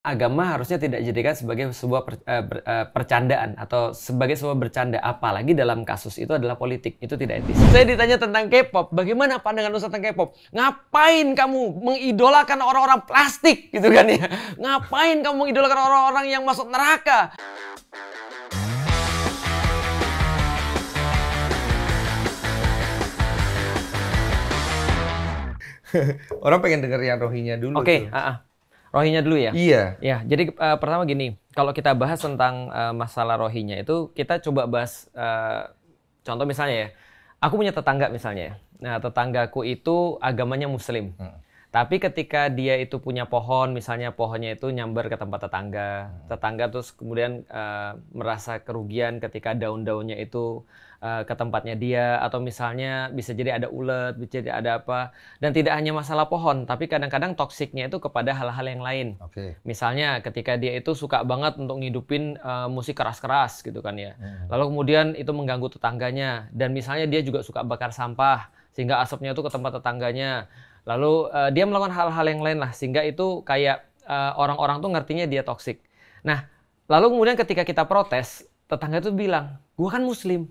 agama harusnya tidak dijadikan sebagai sebuah per, uh, ber, uh, percandaan atau sebagai sebuah bercanda apalagi dalam kasus itu adalah politik itu tidak etis. Saya ditanya tentang K-pop, bagaimana pandangan Ustaz tentang K-pop? Ngapain kamu mengidolakan orang-orang plastik gitu kan ya? Ngapain kamu mengidolakan orang-orang yang masuk neraka? orang pengen dengar yang rohinya dulu. Oke, okay, Rohinya dulu ya. Iya. Ya, jadi uh, pertama gini, kalau kita bahas tentang uh, masalah Rohinya itu kita coba bahas uh, contoh misalnya ya. Aku punya tetangga misalnya. Ya. Nah, tetanggaku itu agamanya Muslim. Hmm. Tapi ketika dia itu punya pohon, misalnya pohonnya itu nyamber ke tempat tetangga, hmm. tetangga terus kemudian uh, merasa kerugian ketika daun-daunnya itu Eh, ke tempatnya dia atau misalnya bisa jadi ada ulet, bisa jadi ada apa dan tidak hanya masalah pohon tapi kadang-kadang toksiknya itu kepada hal-hal yang lain. Okay. Misalnya ketika dia itu suka banget untuk ngidupin uh, musik keras-keras gitu kan ya. Hmm. Lalu kemudian itu mengganggu tetangganya dan misalnya dia juga suka bakar sampah sehingga asapnya itu ke tempat tetangganya. Lalu uh, dia melakukan hal-hal yang lain lah sehingga itu kayak orang orang-orang tuh ngertinya dia toksik. Nah, lalu kemudian ketika kita protes, tetangga itu bilang, "Gua kan muslim."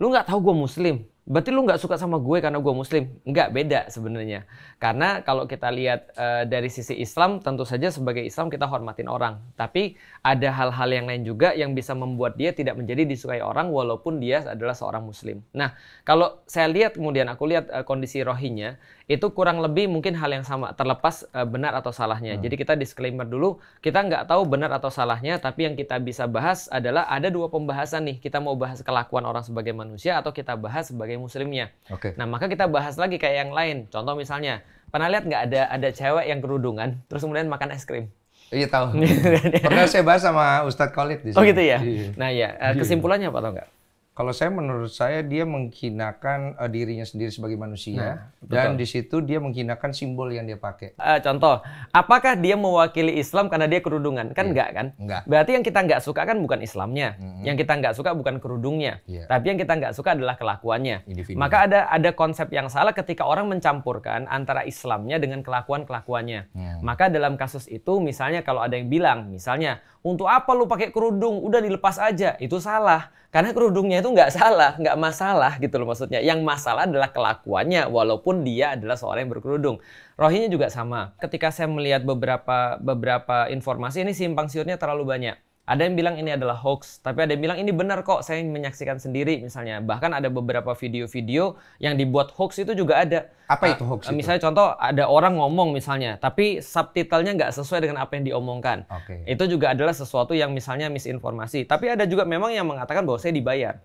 lu nggak tahu gue muslim berarti lu nggak suka sama gue karena gue muslim nggak beda sebenarnya karena kalau kita lihat e, dari sisi Islam tentu saja sebagai Islam kita hormatin orang tapi ada hal-hal yang lain juga yang bisa membuat dia tidak menjadi disukai orang walaupun dia adalah seorang muslim nah kalau saya lihat kemudian aku lihat e, kondisi rohinya itu kurang lebih mungkin hal yang sama terlepas uh, benar atau salahnya. Hmm. Jadi kita disclaimer dulu, kita nggak tahu benar atau salahnya, tapi yang kita bisa bahas adalah ada dua pembahasan nih. Kita mau bahas kelakuan orang sebagai manusia atau kita bahas sebagai muslimnya. Okay. Nah maka kita bahas lagi kayak yang lain. Contoh misalnya, pernah lihat nggak ada ada cewek yang kerudungan, terus kemudian makan es krim? Iya tahu. Pernah saya bahas sama Ustadz Khalid di Oh gitu ya. Iya. Nah ya kesimpulannya apa tau nggak? kalau saya menurut saya dia menghinakan uh, dirinya sendiri sebagai manusia nah, dan di situ dia menghinakan simbol yang dia pakai. Uh, contoh, apakah dia mewakili Islam karena dia kerudungan? Kan yeah. enggak kan? Enggak. Berarti yang kita enggak suka kan bukan Islamnya, mm -hmm. yang kita enggak suka bukan kerudungnya, yeah. tapi yang kita enggak suka adalah kelakuannya. Individu. Maka ada ada konsep yang salah ketika orang mencampurkan antara Islamnya dengan kelakuan kelakuannya. Mm. Maka dalam kasus itu misalnya kalau ada yang bilang misalnya untuk apa lu pakai kerudung? Udah dilepas aja. Itu salah karena kerudungnya itu nggak salah, nggak masalah gitu loh maksudnya. Yang masalah adalah kelakuannya walaupun dia adalah seorang yang berkerudung. Rohinya juga sama. Ketika saya melihat beberapa beberapa informasi ini simpang siurnya terlalu banyak. Ada yang bilang ini adalah hoax, tapi ada yang bilang ini benar kok, saya menyaksikan sendiri misalnya. Bahkan ada beberapa video-video yang dibuat hoax itu juga ada. Apa itu hoax? Ah, itu? Misalnya contoh ada orang ngomong misalnya, tapi subtitlenya nggak sesuai dengan apa yang diomongkan. Okay. Itu juga adalah sesuatu yang misalnya misinformasi. Tapi ada juga memang yang mengatakan bahwa saya dibayar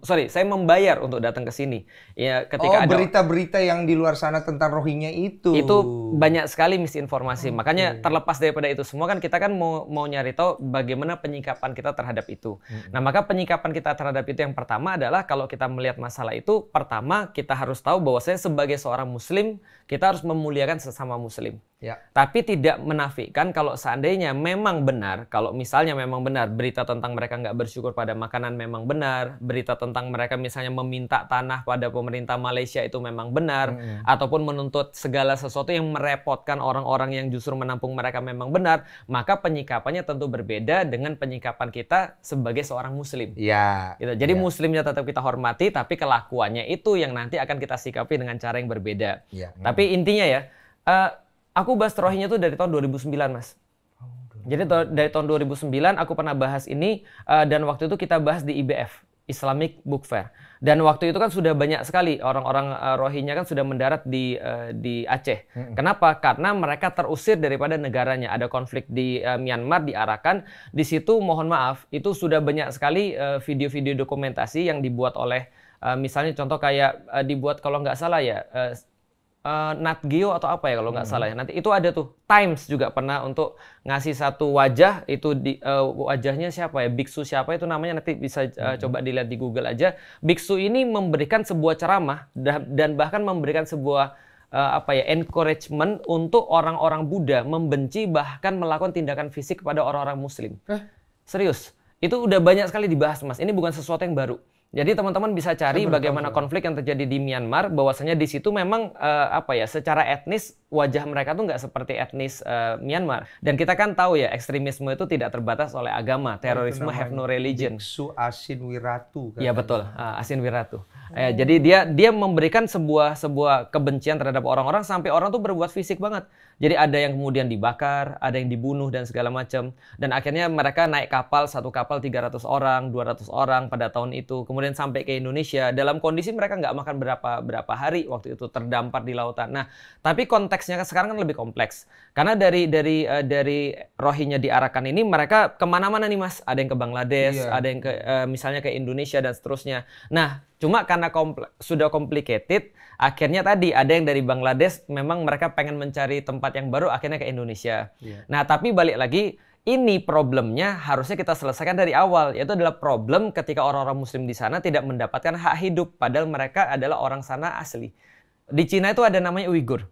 sorry, saya membayar untuk datang ke sini. Ya, ketika oh, berita-berita yang di luar sana tentang Rohingya itu. Itu banyak sekali misinformasi. Okay. Makanya terlepas daripada itu semua kan kita kan mau mau nyari tahu bagaimana penyikapan kita terhadap itu. Hmm. Nah, maka penyikapan kita terhadap itu yang pertama adalah kalau kita melihat masalah itu, pertama kita harus tahu bahwa saya sebagai seorang muslim, kita harus memuliakan sesama muslim. Ya. Tapi tidak menafikan kalau seandainya memang benar, kalau misalnya memang benar berita tentang mereka nggak bersyukur pada makanan memang benar, berita tentang mereka misalnya meminta tanah pada pemerintah Malaysia itu memang benar hmm. ataupun menuntut segala sesuatu yang merepotkan orang-orang yang justru menampung mereka memang benar, maka penyikapannya tentu berbeda dengan penyikapan kita sebagai seorang muslim. Iya. Gitu. Jadi ya. muslimnya tetap kita hormati tapi kelakuannya itu yang nanti akan kita sikapi dengan cara yang berbeda. Ya. Hmm. Tapi mm. intinya ya uh, aku bahas rohinya itu dari tahun 2009, Mas. Oh, Jadi dari tahun 2009 aku pernah bahas ini uh, dan waktu itu kita bahas di IBF. Islamic Book Fair. Dan waktu itu kan sudah banyak sekali orang-orang uh, Rohingya kan sudah mendarat di uh, di Aceh. Hmm. Kenapa? Karena mereka terusir daripada negaranya. Ada konflik di uh, Myanmar, di Arakan. Di situ mohon maaf, itu sudah banyak sekali video-video uh, dokumentasi yang dibuat oleh uh, misalnya contoh kayak uh, dibuat kalau nggak salah ya uh, uh, Nat Geo atau apa ya kalau nggak hmm. salah ya. Nanti itu ada tuh Times juga pernah untuk ngasih satu wajah itu di uh, wajahnya siapa ya biksu siapa itu namanya nanti bisa uh, hmm. coba dilihat di Google aja. Biksu ini memberikan sebuah ceramah dan bahkan memberikan sebuah uh, apa ya encouragement untuk orang-orang Buddha membenci bahkan melakukan tindakan fisik kepada orang-orang muslim. Eh? Serius. Itu udah banyak sekali dibahas Mas. Ini bukan sesuatu yang baru. Jadi teman-teman bisa cari bagaimana konflik. yang terjadi di Myanmar, bahwasanya di situ memang uh, apa ya, secara etnis wajah mereka tuh nggak seperti etnis uh, Myanmar. Dan kita kan tahu ya, ekstremisme itu tidak terbatas oleh agama. Terorisme have no religion. Su Asin Wiratu. Iya betul, uh, Asin Wiratu. Ya, jadi dia dia memberikan sebuah sebuah kebencian terhadap orang-orang sampai orang tuh berbuat fisik banget. Jadi ada yang kemudian dibakar, ada yang dibunuh dan segala macam. Dan akhirnya mereka naik kapal, satu kapal 300 orang, 200 orang pada tahun itu. Kemudian sampai ke Indonesia dalam kondisi mereka nggak makan berapa berapa hari waktu itu terdampar di lautan. Nah, tapi konteksnya kan sekarang kan lebih kompleks. Karena dari dari uh, dari rohinya diarahkan ini mereka kemana-mana nih mas. Ada yang ke Bangladesh, yeah. ada yang ke uh, misalnya ke Indonesia dan seterusnya. Nah Cuma karena kompl sudah complicated, akhirnya tadi ada yang dari Bangladesh memang mereka pengen mencari tempat yang baru akhirnya ke Indonesia. Yeah. Nah, tapi balik lagi ini problemnya harusnya kita selesaikan dari awal yaitu adalah problem ketika orang-orang muslim di sana tidak mendapatkan hak hidup padahal mereka adalah orang sana asli. Di Cina itu ada namanya Uighur.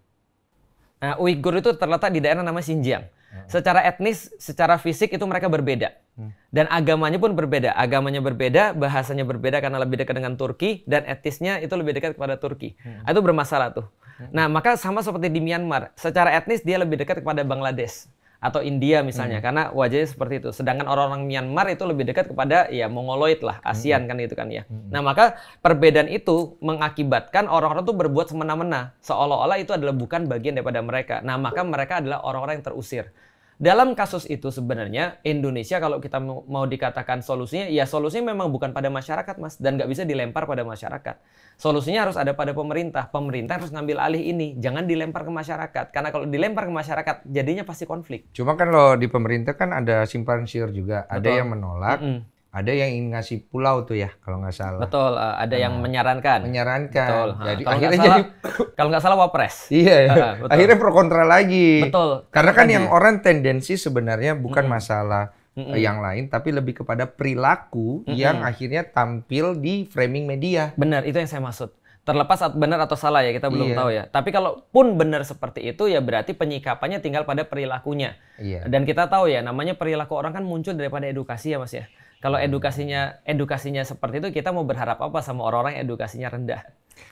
Nah, Uighur itu terletak di daerah nama Xinjiang. Secara etnis, secara fisik itu mereka berbeda. Hmm. Dan agamanya pun berbeda. Agamanya berbeda, bahasanya berbeda karena lebih dekat dengan Turki dan etnisnya itu lebih dekat kepada Turki. Hmm. Itu bermasalah tuh. Hmm. Nah, maka sama seperti di Myanmar, secara etnis dia lebih dekat kepada Bangladesh atau India misalnya hmm. karena wajahnya seperti itu. Sedangkan orang-orang Myanmar itu lebih dekat kepada ya mongoloid lah, ASEAN hmm. kan itu kan ya. Hmm. Nah, maka perbedaan itu mengakibatkan orang-orang itu berbuat semena-mena, seolah-olah itu adalah bukan bagian daripada mereka. Nah, maka mereka adalah orang-orang yang terusir dalam kasus itu sebenarnya Indonesia kalau kita mau dikatakan solusinya, ya solusinya memang bukan pada masyarakat mas, dan nggak bisa dilempar pada masyarakat. Solusinya harus ada pada pemerintah. Pemerintah harus ngambil alih ini, jangan dilempar ke masyarakat. Karena kalau dilempar ke masyarakat, jadinya pasti konflik. Cuma kan lo di pemerintah kan ada simpan siur juga, Betul. ada yang menolak, mm -hmm ada yang ingin ngasih pulau tuh ya kalau nggak salah. Betul, uh, ada nah, yang ah, menyarankan. Menyarankan. Betul. Ah, jadi kalau akhirnya salah, jadi kalau nggak salah wapres. Iya. Uh, Akhirnya pro kontra lagi. Betul. Karena kan yang orang tendensi sebenarnya bukan mm -hmm. masalah mm -hmm. yang lain tapi lebih kepada perilaku mm -hmm. yang akhirnya tampil di framing media. Benar, itu yang saya maksud terlepas benar atau salah ya kita belum iya. tahu ya. Tapi kalaupun benar seperti itu ya berarti penyikapannya tinggal pada perilakunya. Iya. Dan kita tahu ya namanya perilaku orang kan muncul daripada edukasi ya Mas ya. Kalau edukasinya edukasinya seperti itu, kita mau berharap apa sama orang-orang edukasinya rendah?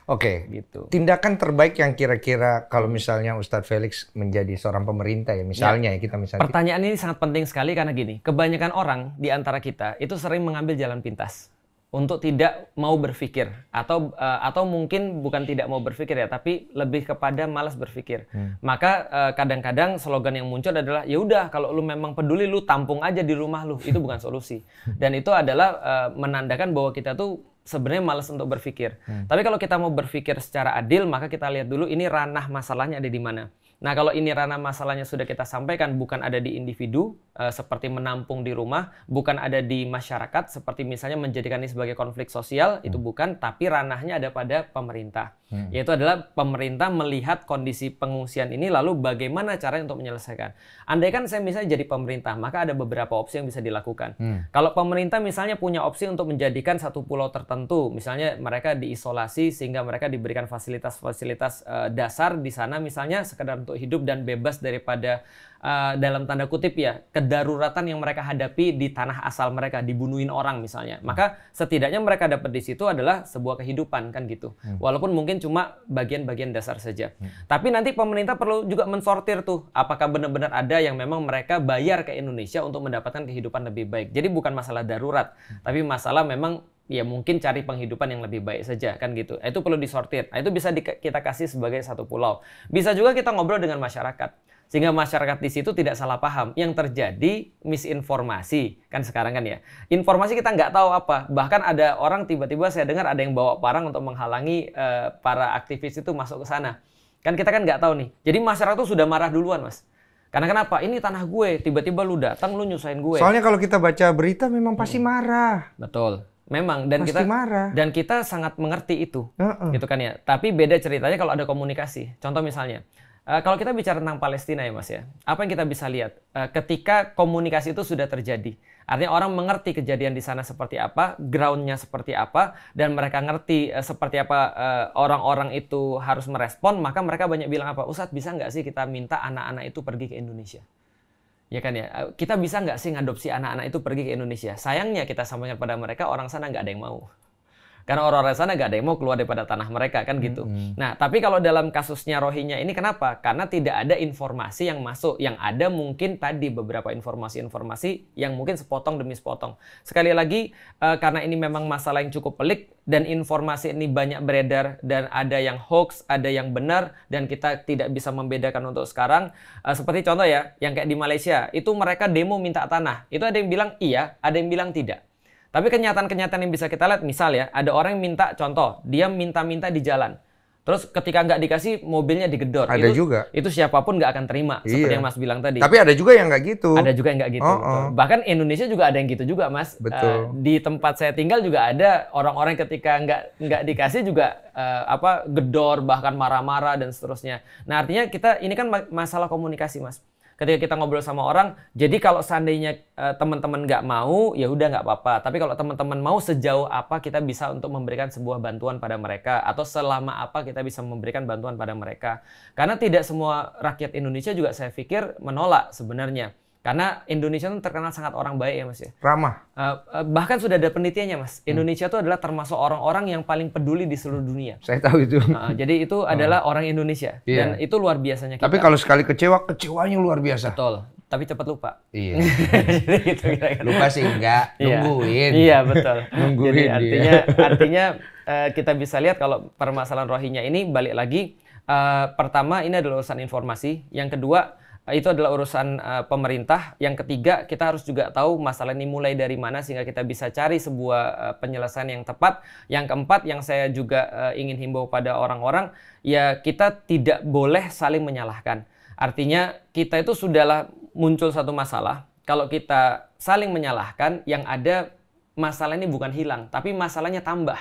Oke. Okay. Gitu. Tindakan terbaik yang kira-kira kalau misalnya Ustadz Felix menjadi seorang pemerintah ya, misalnya ya, ya kita misalnya. Pertanyaan ini sangat penting sekali karena gini, kebanyakan orang di antara kita itu sering mengambil jalan pintas untuk tidak mau berpikir atau uh, atau mungkin bukan tidak mau berpikir ya tapi lebih kepada malas berpikir hmm. maka kadang eh, kadang-kadang slogan yang muncul adalah ya udah kalau lu memang peduli lu tampung aja di rumah lu itu bukan solusi dan itu adalah uh, menandakan bahwa kita tuh sebenarnya malas untuk berpikir hmm. tapi kalau kita mau berpikir secara adil maka kita lihat dulu ini ranah masalahnya ada di mana Nah, kalau ini ranah masalahnya sudah kita sampaikan, bukan ada di individu e, seperti menampung di rumah, bukan ada di masyarakat seperti misalnya menjadikan ini sebagai konflik sosial, hmm. itu bukan, tapi ranahnya ada pada pemerintah. Hmm. Yaitu adalah pemerintah melihat kondisi pengungsian ini lalu bagaimana caranya untuk menyelesaikan. Andai kan saya misalnya jadi pemerintah, maka ada beberapa opsi yang bisa dilakukan. Hmm. Kalau pemerintah misalnya punya opsi untuk menjadikan satu pulau tertentu, misalnya mereka diisolasi sehingga mereka diberikan fasilitas-fasilitas e, dasar di sana misalnya sekedar untuk hidup dan bebas daripada uh, dalam tanda kutip ya kedaruratan yang mereka hadapi di tanah asal mereka dibunuhin orang misalnya maka setidaknya mereka dapat di situ adalah sebuah kehidupan kan gitu hmm. walaupun mungkin cuma bagian-bagian dasar saja hmm. tapi nanti pemerintah perlu juga mensortir tuh apakah benar-benar ada yang memang mereka bayar ke Indonesia untuk mendapatkan kehidupan lebih baik jadi bukan masalah darurat hmm. tapi masalah memang ya mungkin cari penghidupan yang lebih baik saja kan gitu. Nah, itu perlu disortir. Nah, itu bisa di, kita kasih sebagai satu pulau. Bisa juga kita ngobrol dengan masyarakat sehingga masyarakat di situ tidak salah paham. Yang terjadi misinformasi kan sekarang kan ya. Informasi kita nggak tahu apa. Bahkan ada orang tiba-tiba saya dengar ada yang bawa parang untuk menghalangi uh, para aktivis itu masuk ke sana. Kan kita kan nggak tahu nih. Jadi masyarakat tuh sudah marah duluan mas. Karena kenapa? Ini tanah gue, tiba-tiba lu datang lu nyusahin gue. Soalnya kalau kita baca berita memang pasti hmm. marah. Betul. Memang dan Pasti kita marah. dan kita sangat mengerti itu, uh -uh. gitu kan ya. Tapi beda ceritanya kalau ada komunikasi. Contoh misalnya, uh, kalau kita bicara tentang Palestina ya Mas ya, apa yang kita bisa lihat uh, ketika komunikasi itu sudah terjadi, artinya orang mengerti kejadian di sana seperti apa, groundnya seperti apa, dan mereka ngerti uh, seperti apa orang-orang itu harus merespon, maka mereka banyak bilang apa, Ustadz bisa nggak sih kita minta anak-anak itu pergi ke Indonesia? Ya kan ya, eh, kita bisa nggak sih ngadopsi anak-anak itu pergi ke Indonesia? Sayangnya kita sampaikan pada mereka, orang sana nggak ada yang mau. Karena orang-orang sana gak ada yang mau keluar daripada tanah mereka kan gitu. -hmm. Nah, tapi kalau dalam kasusnya Rohingya ini kenapa? Karena tidak ada informasi yang masuk. Yang ada mungkin tadi beberapa informasi-informasi yang mungkin sepotong demi sepotong. Sekali lagi uh, karena ini memang masalah yang cukup pelik dan informasi ini banyak beredar dan ada yang hoax, ada yang benar dan kita tidak bisa membedakan untuk sekarang. Uh, seperti contoh ya, yang kayak di Malaysia, itu mereka demo minta tanah. Itu ada yang bilang iya, ada yang bilang tidak. Tapi kenyataan-kenyataan yang bisa kita lihat, misal ya, ada orang yang minta, contoh, dia minta-minta di jalan. Terus ketika nggak dikasih, mobilnya digedor. Ada itu, juga. Itu siapapun nggak akan terima, iya. seperti yang Mas bilang tadi. Tapi ada juga yang nggak gitu. Ada juga yang nggak gitu. Oh, oh. Bahkan Indonesia juga ada yang gitu juga, Mas. Eh, betul. Uh, di tempat saya tinggal juga ada orang-orang ketika nggak nggak dikasih juga uh, apa gedor, bahkan marah-marah dan seterusnya. Nah artinya kita ini kan masalah komunikasi, Mas ketika kita ngobrol sama orang jadi kalau seandainya uh, teman-teman nggak mau ya udah nggak apa-apa tapi kalau teman-teman mau sejauh apa kita bisa untuk memberikan sebuah bantuan pada mereka atau selama apa kita bisa memberikan bantuan pada mereka karena tidak semua rakyat Indonesia juga saya pikir menolak sebenarnya karena Indonesia tuh terkenal sangat orang baik ya mas ya. Ramah. Uh, bahkan sudah ada penelitiannya mas. Hmm. Indonesia itu hmm. adalah termasuk orang-orang yang paling peduli di seluruh dunia. Saya tahu itu. Uh, jadi itu adalah orang Indonesia yeah. dan itu luar biasanya. Kita. Tapi kalau sekali kecewa, kecewanya luar biasa. Betul. Tapi cepat lupa. Iya. gitu, kira-kira. Lupa sih enggak. Iya. Nungguin. iya betul. Nungguin. Jadi iya. artinya dia. artinya uh, kita bisa lihat kalau permasalahan rohinya ini balik lagi. Uh, pertama ini adalah urusan informasi. Yang kedua Eh, itu adalah urusan uh, pemerintah. Yang ketiga, kita harus juga tahu masalah ini mulai dari mana sehingga kita bisa cari sebuah uh, penyelesaian yang tepat. Yang keempat, yang saya juga uh, ingin himbau pada orang-orang, ya kita tidak boleh saling menyalahkan. Artinya kita itu sudahlah muncul satu masalah. Kalau kita saling menyalahkan, yang ada masalah ini bukan hilang, tapi masalahnya tambah.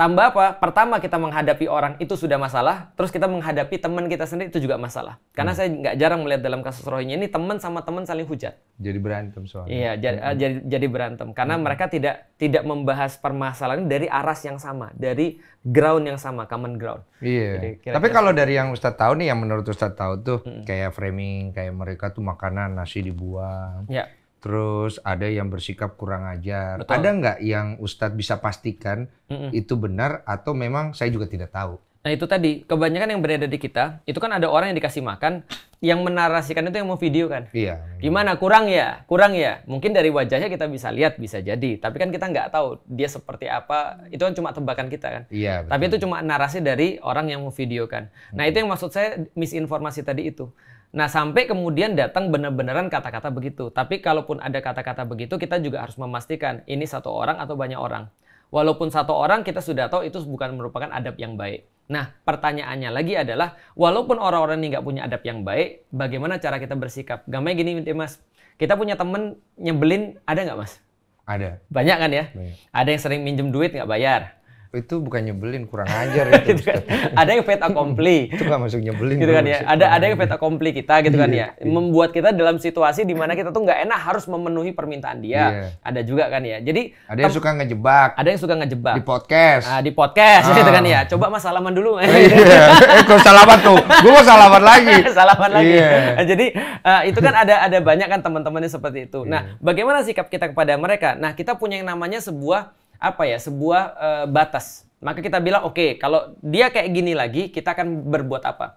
Tambah apa? Pertama kita menghadapi orang itu sudah masalah, terus kita menghadapi teman kita sendiri itu juga masalah. Karena hmm. saya nggak jarang melihat dalam kasus Rohingya ini teman sama teman saling hujat. Jadi berantem soalnya. Iya, jadi hmm. Eh, jadi, jadi berantem karena hmm. mereka tidak tidak membahas permasalahan dari aras yang sama, dari ground yang sama, common ground. Iya. Jadi, Tapi kalau dari yang Ustadz tahu nih, yang menurut Ustadz tahu tuh hmm. kayak framing, kayak mereka tuh makanan nasi dibuang. Yeah terus ada yang bersikap kurang ajar. Betul. Ada nggak yang Ustadz bisa pastikan mm -mm. itu benar atau memang saya juga tidak tahu? Nah itu tadi, kebanyakan yang berada di kita, itu kan ada orang yang dikasih makan, yang menarasikan itu yang mau video kan? Iya. Gimana, kurang ya? Kurang ya? Mungkin dari wajahnya kita bisa lihat, bisa jadi. Tapi kan kita nggak tahu dia seperti apa, itu kan cuma tebakan kita kan? Iya. Betul. Tapi itu cuma narasi dari orang yang mau video kan? Nah itu yang maksud saya misinformasi tadi itu. Nah, sampai kemudian datang benar-benaran kata-kata begitu. Tapi kalaupun ada kata-kata begitu, kita juga harus memastikan ini satu orang atau banyak orang. Walaupun satu orang, kita sudah tahu itu bukan merupakan adab yang baik. Nah, pertanyaannya lagi adalah, walaupun orang-orang ini nggak punya adab yang baik, bagaimana cara kita bersikap? Gampangnya gini Mas. Kita punya temen nyebelin, ada nggak, Mas? Ada. Banyak kan ya? Banyak. Ada yang sering minjem duit nggak bayar itu bukan nyebelin kurang ajar gitu. gitu, kan. ada yang fait accompli itu nggak masuk nyebelin gitu kan ya ada ada yang fait accompli kita gitu kan iya, ya iya. membuat kita dalam situasi di mana kita tuh nggak enak harus memenuhi permintaan dia iya. ada juga kan ya jadi ada yang suka ngejebak ada yang suka ngejebak di podcast ah, di podcast ah. gitu kan ya coba mas salaman dulu eh, iya. eh kok salaman tuh gue mau salaman lagi salaman lagi yeah. jadi uh, itu kan ada ada banyak kan teman-temannya seperti itu nah bagaimana sikap kita kepada mereka nah kita punya yang namanya sebuah apa ya sebuah e, batas. Maka kita bilang oke okay, kalau dia kayak gini lagi kita akan berbuat apa?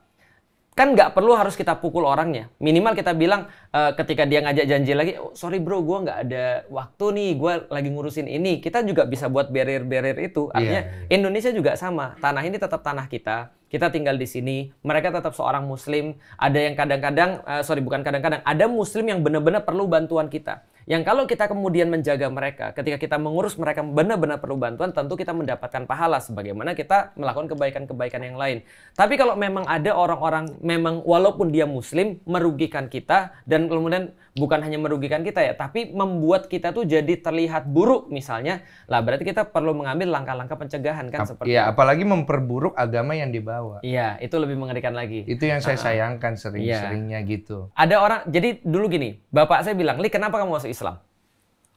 Kan nggak perlu harus kita pukul orangnya. Minimal kita bilang e, ketika dia ngajak janji lagi, oh, sorry bro, gue nggak ada waktu nih, gue lagi ngurusin ini. Kita juga bisa buat barrier-barrier itu. Iya. Artinya yeah. Indonesia juga sama. Tanah ini tetap tanah kita kita tinggal di sini, mereka tetap seorang muslim, ada yang kadang-kadang uh, sorry bukan kadang-kadang, ada muslim yang benar-benar perlu bantuan kita. Yang kalau kita kemudian menjaga mereka, ketika kita mengurus mereka benar-benar perlu bantuan, tentu kita mendapatkan pahala sebagaimana kita melakukan kebaikan-kebaikan yang lain. Tapi kalau memang ada orang-orang memang walaupun dia muslim merugikan kita dan kemudian bukan hanya merugikan kita ya, tapi membuat kita tuh jadi terlihat buruk misalnya, lah berarti kita perlu mengambil langkah-langkah pencegahan kan Ap seperti Iya, apalagi memperburuk agama yang dibawa. Iya, itu lebih mengerikan lagi. Itu yang saya ah, sayangkan sering-seringnya ya. gitu. Ada orang jadi dulu gini, bapak saya bilang, "Li, kenapa kamu masuk Islam.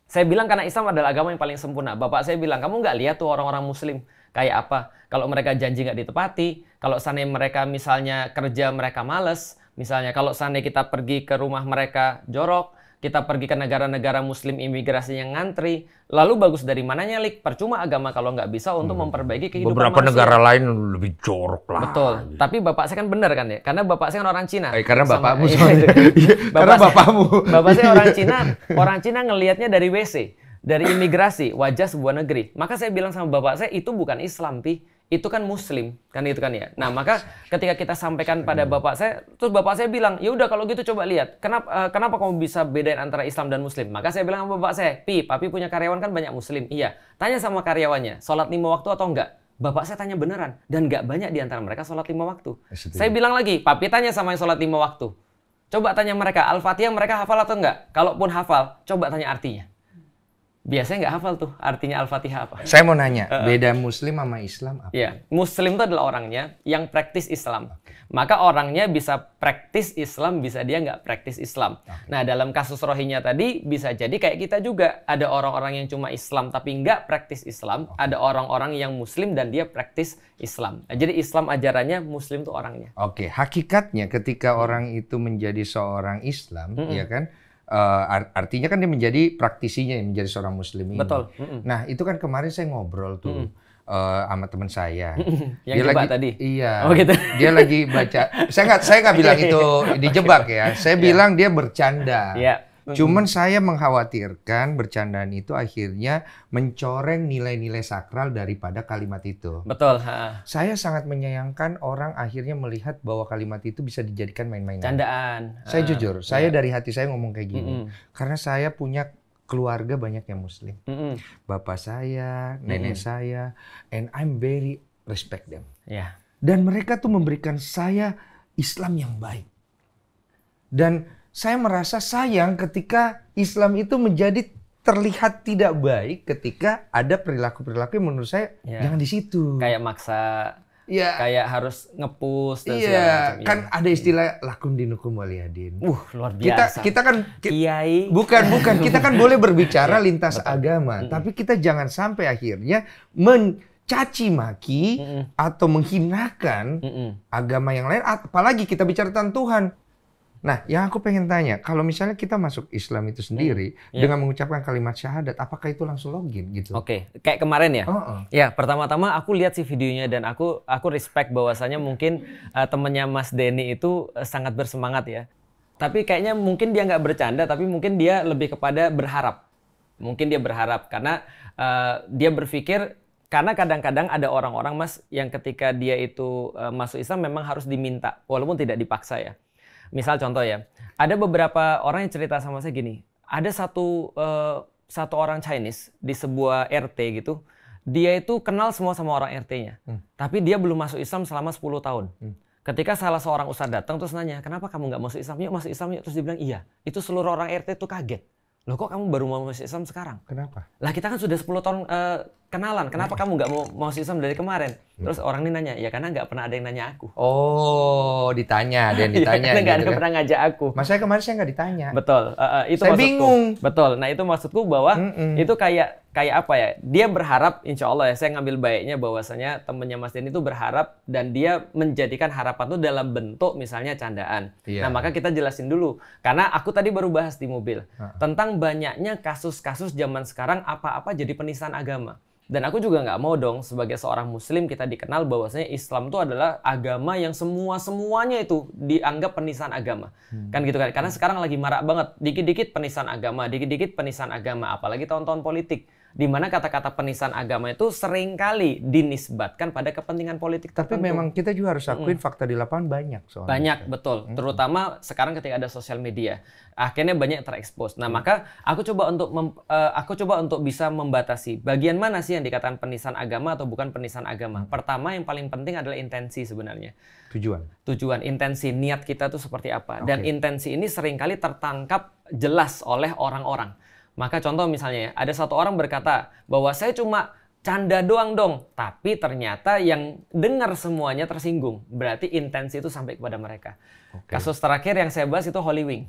Saya bilang karena Islam adalah agama yang paling sempurna. Bapak saya bilang, kamu nggak lihat tuh orang-orang Muslim kayak apa? Kalau mereka janji nggak ditepati, kalau sana mereka misalnya kerja mereka males, misalnya kalau sana kita pergi ke rumah mereka jorok, kita pergi ke negara-negara muslim imigrasi yang ngantri, lalu bagus dari mananya lik? Percuma agama kalau nggak bisa untuk hmm. memperbaiki kehidupan Beberapa manusia. negara lain lebih jorok lah. Betul. Gitu. Tapi bapak saya kan benar kan ya? Karena bapak saya kan orang Cina. Eh, karena bapakmu sama, iya, bapak iya, karena saya, bapakmu. Bapak saya orang Cina, orang Cina ngelihatnya dari WC, dari imigrasi, wajah sebuah negeri. Maka saya bilang sama bapak saya itu bukan Islam, Pi itu kan muslim kan itu kan ya nah maka ketika kita sampaikan pada bapak saya terus bapak saya bilang ya udah kalau gitu coba lihat kenapa uh, eh, kenapa kamu bisa bedain antara Islam dan muslim maka saya bilang sama bapak saya pi papi punya karyawan kan banyak muslim iya tanya sama karyawannya sholat lima waktu atau enggak Bapak saya tanya beneran dan enggak banyak di antara mereka sholat lima waktu. Ya, saya bilang lagi, papi tanya sama yang sholat lima waktu. Coba tanya mereka, Al-Fatihah mereka hafal atau enggak? Kalaupun hafal, coba tanya artinya biasanya nggak hafal tuh artinya Al-Fatihah apa. Saya mau nanya, uh, beda Muslim sama Islam apa? Yeah. Muslim itu adalah orangnya yang praktis Islam. Okay. Maka orangnya bisa praktis Islam, bisa dia nggak praktis Islam. Okay. Nah dalam kasus rohinya tadi bisa jadi kayak kita juga ada orang-orang yang cuma Islam tapi nggak praktis Islam, okay. ada orang-orang yang Muslim dan dia praktis Islam. Nah, jadi Islam ajarannya, Muslim tuh orangnya. Oke, okay. hakikatnya ketika orang itu menjadi seorang Islam, hmm. ya kan? Uh, artinya kan dia menjadi praktisinya, menjadi seorang muslim ini. Betul. Mm -mm. Nah itu kan kemarin saya ngobrol tuh. Mm -mm uh, sama teman saya. Yang dia jebak lagi, tadi. Iya. Oh gitu. Dia lagi baca. Saya nggak saya nggak bilang iya, itu iya. dijebak ya. Saya iya. bilang dia bercanda. Yeah. Cuman saya mengkhawatirkan bercandaan itu akhirnya mencoreng nilai-nilai sakral daripada kalimat itu. Betul. Ha. Saya sangat menyayangkan orang akhirnya melihat bahwa kalimat itu bisa dijadikan main main Candaan. Saya ah, jujur, ya. saya iya. dari hati saya ngomong kayak gini. Mm-hmm. Karena saya punya keluarga banyak yang muslim. Mm Bapak saya, nenek mm saya, and I'm very respect them. Ya. Dan mereka tuh memberikan saya Islam yang baik. Dan saya merasa sayang ketika Islam itu menjadi terlihat tidak baik ketika ada perilaku-perilaku yang menurut saya ya. jangan di situ. Kayak maksa ya. Kayak harus ngepus dan ya. segala macam. Kan ya. ada istilah lakum dinukum waliyadin. Uh, luar biasa. Kita kita kan ki kiai. Bukan, bukan. Kita kan boleh berbicara ya, lintas Betul. agama, mm -hmm. tapi kita jangan sampai akhirnya mencaci maki mm -mm. atau menghinakan mm -mm. agama yang lain apalagi kita bicara tentang Tuhan. Nah, yang aku pengen tanya, kalau misalnya kita masuk Islam itu hmm. sendiri hmm. dengan mengucapkan kalimat syahadat, apakah itu langsung login gitu? Oke, okay. kayak kemarin ya. Oh, oh. Ya, pertama-tama aku lihat sih videonya dan aku aku respect bahwasanya mungkin uh, temennya Mas Denny itu uh, sangat bersemangat ya. Tapi kayaknya mungkin dia nggak bercanda, tapi mungkin dia lebih kepada berharap. Mungkin dia berharap karena uh, dia berpikir karena kadang-kadang ada orang-orang mas yang ketika dia itu uh, masuk Islam memang harus diminta, walaupun tidak dipaksa ya Misal contoh ya, ada beberapa orang yang cerita sama saya gini, ada satu uh, satu orang Chinese di sebuah RT gitu, dia itu kenal semua sama orang RT-nya, hmm. tapi dia belum masuk Islam selama 10 tahun. Hmm. Ketika salah seorang ustadz datang terus nanya, kenapa kamu nggak masuk Islam? Yuk masuk Islam yuk. Terus dia bilang, iya. Itu seluruh orang RT itu kaget. Loh kok kamu baru mau masuk Islam sekarang? Kenapa? Lah kita kan sudah 10 tahun, uh, kenalan kenapa hmm. kamu nggak mau mau sistem dari kemarin hmm. terus orang ini nanya ya karena nggak pernah ada yang nanya aku oh ditanya ada yang iya, ditanya ya, nggak gitu kan? pernah ngajak aku mas kemarin saya nggak ditanya betul uh, uh, itu saya maksudku. bingung betul nah itu maksudku bahwa mm -mm. itu kayak kayak apa ya dia berharap insya Allah ya saya ngambil baiknya bahwasanya temennya mas Denny itu berharap dan dia menjadikan harapan itu dalam bentuk misalnya candaan yeah. nah maka kita jelasin dulu karena aku tadi baru bahas di mobil uh -uh. tentang banyaknya kasus-kasus zaman sekarang apa-apa jadi penistaan agama dan aku juga nggak mau dong sebagai seorang muslim kita dikenal bahwasanya Islam itu adalah agama yang semua-semuanya itu dianggap penisan agama. Hmm. Kan gitu kan. Karena sekarang lagi marak banget dikit-dikit penisan agama, dikit-dikit penisan agama, apalagi tahun-tahun politik. Di mana kata-kata penisan agama itu seringkali dinisbatkan pada kepentingan politik tertentu. Tapi memang kita juga harus akui mm. fakta di lapangan banyak soalnya. Banyak itu. betul, mm. terutama sekarang ketika ada sosial media, akhirnya banyak terekspos. Nah mm. maka aku coba untuk mem, uh, aku coba untuk bisa membatasi bagian mana sih yang dikatakan penisan agama atau bukan penisan agama. Mm. Pertama yang paling penting adalah intensi sebenarnya. Tujuan. Tujuan, intensi, niat kita itu seperti apa. Okay. Dan intensi ini seringkali tertangkap jelas oleh orang-orang maka contoh misalnya ya, ada satu orang berkata bahwa saya cuma canda doang dong, tapi ternyata yang dengar semuanya tersinggung. Berarti intensi itu sampai kepada mereka. Okay. Kasus terakhir yang saya bahas itu Holy Wing.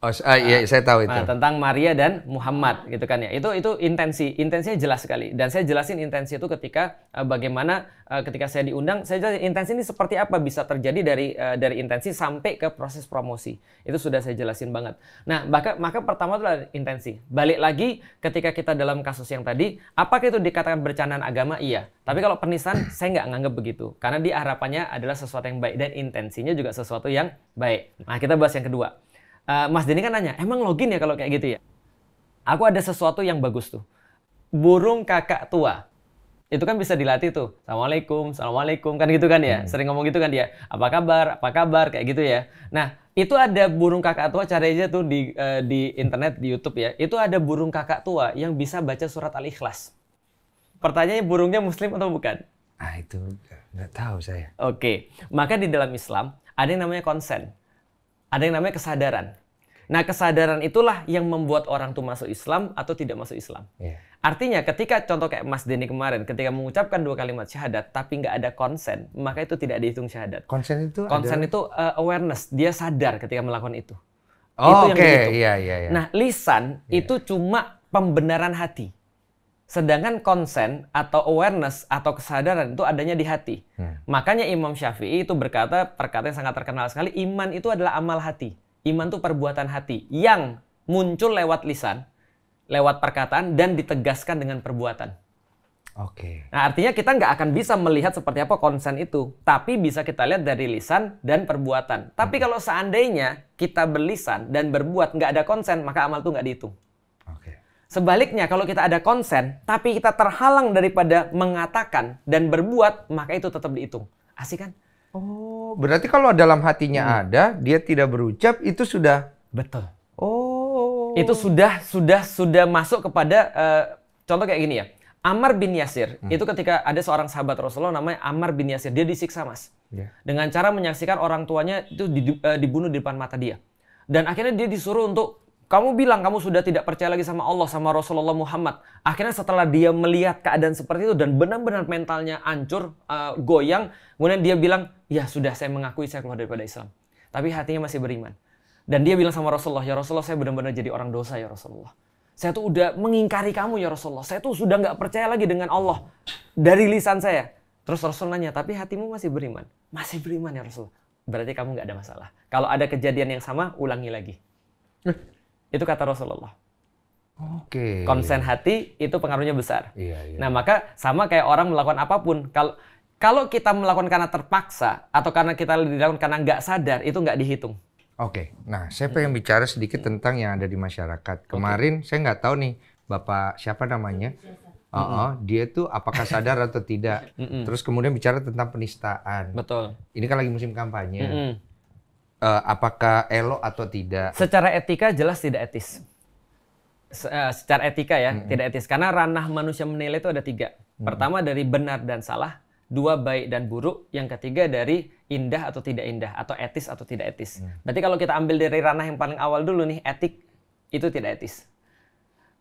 Oh, uh, iya, nah, saya tahu itu. Nah, tentang Maria dan Muhammad gitu kan ya. Itu itu intensi, intensinya jelas sekali. Dan saya jelasin intensi itu ketika uh, bagaimana uh, ketika saya diundang, saya jelasin intensi ini seperti apa bisa terjadi dari uh, dari intensi sampai ke proses promosi. Itu sudah saya jelasin banget. Nah, maka maka pertama itu adalah intensi. Balik lagi ketika kita dalam kasus yang tadi, apakah itu dikatakan bercandaan agama? Iya. Tapi kalau penistaan saya nggak nganggap begitu. Karena diharapannya adalah sesuatu yang baik dan intensinya juga sesuatu yang baik. Nah, kita bahas yang kedua Eh, Mas Denny kan nanya, emang login ya kalau kayak gitu ya? Aku ada sesuatu yang bagus tuh. Burung kakak tua. Itu kan bisa dilatih tuh. Assalamualaikum, Assalamualaikum. Kan gitu kan ya? Hmm. Sering ngomong gitu kan dia. Apa kabar, apa kabar, kayak gitu ya. Nah, itu ada burung kakak tua, cari aja tuh di, uh, di internet, di Youtube ya. Itu ada burung kakak tua yang bisa baca surat Al-Ikhlas. Pertanyaannya burungnya muslim atau bukan? Ah itu nggak tahu saya. Oke, okay. maka di dalam Islam ada yang namanya konsen, ada yang namanya kesadaran. Nah, kesadaran itulah yang membuat orang itu masuk Islam atau tidak masuk Islam. Yeah. Artinya, ketika contoh kayak Mas Denny kemarin, ketika mengucapkan dua kalimat syahadat tapi nggak ada konsen, maka itu tidak dihitung syahadat. Konsen itu konsen adalah... itu uh, awareness, dia sadar ketika melakukan itu. Oh, itu okay. yang Yeah, iya, iya. Nah, lisan yeah. itu cuma pembenaran hati. Sedangkan konsen atau awareness atau kesadaran itu adanya di hati. Hmm. Makanya Imam Syafi'i itu berkata perkataan sangat terkenal sekali, iman itu adalah amal hati. Iman itu perbuatan hati yang muncul lewat lisan, lewat perkataan dan ditegaskan dengan perbuatan. Oke. Nah artinya kita nggak akan bisa melihat seperti apa konsen itu, tapi bisa kita lihat dari lisan dan perbuatan. Tapi hmm. kalau seandainya kita berlisan dan berbuat nggak ada konsen, maka amal itu nggak dihitung. Oke. Sebaliknya kalau kita ada konsen, tapi kita terhalang daripada mengatakan dan berbuat, maka itu tetap dihitung. Asik kan? Oh, berarti kalau dalam hatinya hmm. ada, dia tidak berucap itu sudah betul. Oh. Itu sudah sudah sudah masuk kepada uh, contoh kayak gini ya. Amar bin Yasir hmm. itu ketika ada seorang sahabat Rasulullah namanya Amar bin Yasir, dia disiksa, Mas. Yeah. Dengan cara menyaksikan orang tuanya itu di, uh, dibunuh di depan mata dia. Dan akhirnya dia disuruh untuk kamu bilang kamu sudah tidak percaya lagi sama Allah, sama Rasulullah Muhammad. Akhirnya setelah dia melihat keadaan seperti itu dan benar-benar mentalnya hancur, uh, goyang, kemudian dia bilang, ya sudah saya mengakui saya keluar daripada Islam. Tapi hatinya masih beriman. Dan dia bilang sama Rasulullah, ya Rasulullah saya benar-benar jadi orang dosa ya Rasulullah. Saya tuh udah mengingkari kamu ya Rasulullah. Saya tuh sudah nggak percaya lagi dengan Allah. Dari lisan saya. Terus Rasul nanya, tapi hatimu masih beriman? Masih beriman ya Rasulullah. Berarti kamu nggak ada masalah. Kalau ada kejadian yang sama, ulangi lagi. Eh, itu kata Rasulullah. Oke. Okay. Konsen hati itu pengaruhnya besar. Iya, iya. Nah, maka sama kayak orang melakukan apapun, kalau kalau kita melakukan karena terpaksa atau karena kita dilakukan karena nggak sadar, itu nggak dihitung. Oke. Okay. Nah, saya pengen bicara sedikit tentang yang ada di masyarakat. Kemarin okay. saya nggak tahu nih, Bapak siapa namanya? Uh -uh, dia tuh apakah sadar atau tidak. Terus kemudian bicara tentang penistaan. Betul. Ini kan lagi musim kampanye uh, apakah elo atau tidak? Secara etika jelas tidak etis. Se uh, secara etika ya, mm -hmm. tidak etis karena ranah manusia menilai itu ada tiga. Pertama dari benar dan salah, dua baik dan buruk, yang ketiga dari indah atau tidak indah atau etis atau tidak etis. Mm Berarti kalau kita ambil dari ranah yang paling awal dulu nih, etik itu tidak etis.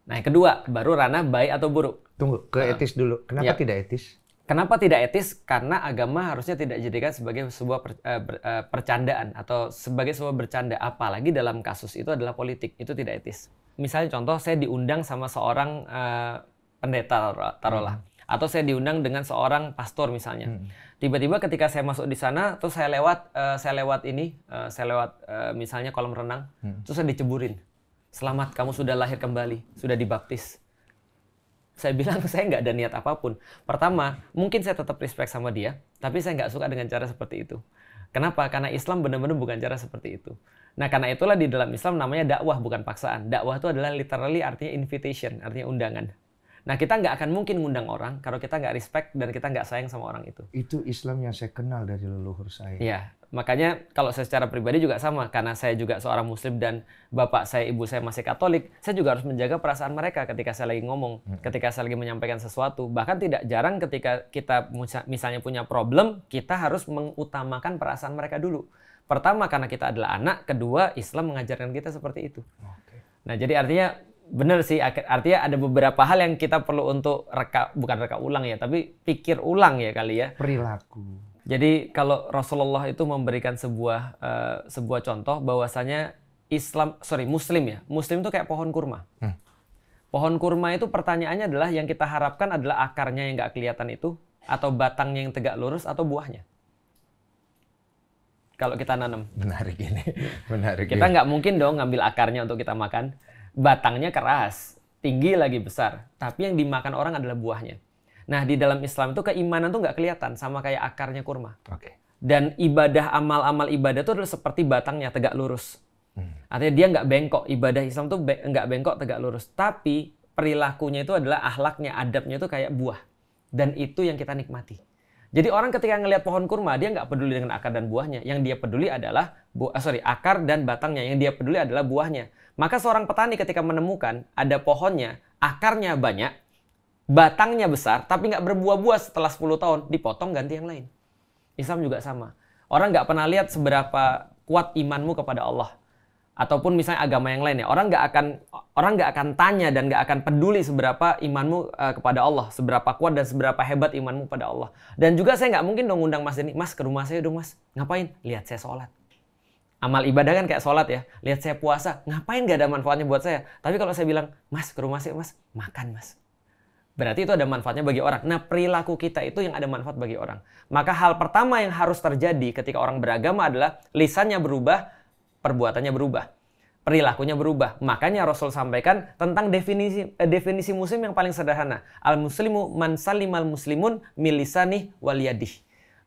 Nah, yang kedua baru ranah baik atau buruk. Tunggu, ke nah. etis dulu. Kenapa ya. tidak etis? Kenapa tidak etis? Karena agama harusnya tidak dijadikan sebagai sebuah per, uh, ber, uh, percandaan atau sebagai sebuah bercanda. Apalagi dalam kasus itu adalah politik, itu tidak etis. Misalnya contoh, saya diundang sama seorang uh, pendeta taruhlah, hmm. atau saya diundang dengan seorang pastor misalnya. Hmm. Tiba-tiba hmm. ketika saya masuk di sana, terus saya lewat, uh, saya lewat ini, uh, saya lewat uh, misalnya kolam renang, hmm. terus saya diceburin, selamat kamu sudah lahir kembali, sudah dibaptis saya bilang saya nggak ada niat apapun. Pertama, mungkin saya tetap respect sama dia, tapi saya nggak suka dengan cara seperti itu. Kenapa? Karena Islam benar-benar bukan cara seperti itu. Nah, karena itulah di dalam Islam namanya dakwah bukan paksaan. Dakwah itu adalah literally artinya invitation, artinya undangan. Nah, kita nggak akan mungkin ngundang orang kalau kita nggak respect dan kita nggak sayang sama orang itu. Itu Islam yang saya kenal dari leluhur saya. Iya, Makanya kalau saya secara pribadi juga sama karena saya juga seorang muslim dan bapak saya ibu saya masih Katolik, saya juga harus menjaga perasaan mereka ketika saya lagi ngomong, hmm. ketika saya lagi menyampaikan sesuatu. Bahkan tidak jarang ketika kita misalnya punya problem, kita harus mengutamakan perasaan mereka dulu. Pertama karena kita adalah anak, kedua Islam mengajarkan kita seperti itu. Nah, jadi artinya benar sih artinya ada beberapa hal yang kita perlu untuk reka bukan reka ulang ya, tapi pikir ulang ya kali ya. Perilaku jadi kalau Rasulullah itu memberikan sebuah uh, sebuah contoh bahwasanya Islam sorry Muslim ya Muslim itu kayak pohon kurma. Hmm. Pohon kurma itu pertanyaannya adalah yang kita harapkan adalah akarnya yang nggak kelihatan itu atau batangnya yang tegak lurus atau buahnya. Kalau kita nanam. Menarik ini, menarik. Kita nggak mungkin dong ngambil akarnya untuk kita makan. Batangnya keras, tinggi lagi besar, tapi yang dimakan orang adalah buahnya. Nah, di dalam Islam itu keimanan tuh nggak kelihatan sama kayak akarnya kurma. Oke. Okay. Dan ibadah amal-amal ibadah itu adalah seperti batangnya tegak lurus. Hmm. Artinya dia nggak bengkok. Ibadah Islam tuh be nggak bengkok tegak lurus. Tapi perilakunya itu adalah ahlaknya, adabnya itu kayak buah. Dan itu yang kita nikmati. Jadi orang ketika ngelihat pohon kurma dia nggak peduli dengan akar dan buahnya. Yang dia peduli adalah bu eh, sorry akar dan batangnya. Yang dia peduli adalah buahnya. Maka seorang petani ketika menemukan ada pohonnya, akarnya banyak, batangnya besar tapi nggak berbuah-buah setelah 10 tahun, dipotong ganti yang lain. Islam juga sama. Orang nggak pernah lihat seberapa kuat imanmu kepada Allah ataupun misalnya agama yang lain ya. Orang nggak akan orang nggak akan tanya dan nggak akan peduli seberapa imanmu uh, kepada Allah, seberapa kuat dan seberapa hebat imanmu pada Allah. Dan juga saya nggak mungkin dong undang Mas ini, Mas ke rumah saya dong Mas. Ngapain? Lihat saya sholat. Amal ibadah kan kayak sholat ya. Lihat saya puasa. Ngapain gak ada manfaatnya buat saya? Tapi kalau saya bilang, Mas ke rumah saya Mas, makan Mas Berarti itu ada manfaatnya bagi orang. Nah, perilaku kita itu yang ada manfaat bagi orang. Maka hal pertama yang harus terjadi ketika orang beragama adalah lisannya berubah, perbuatannya berubah. Perilakunya berubah. Makanya Rasul sampaikan tentang definisi eh, definisi muslim yang paling sederhana. Al-muslimu man salimal muslimun wal waliyadih.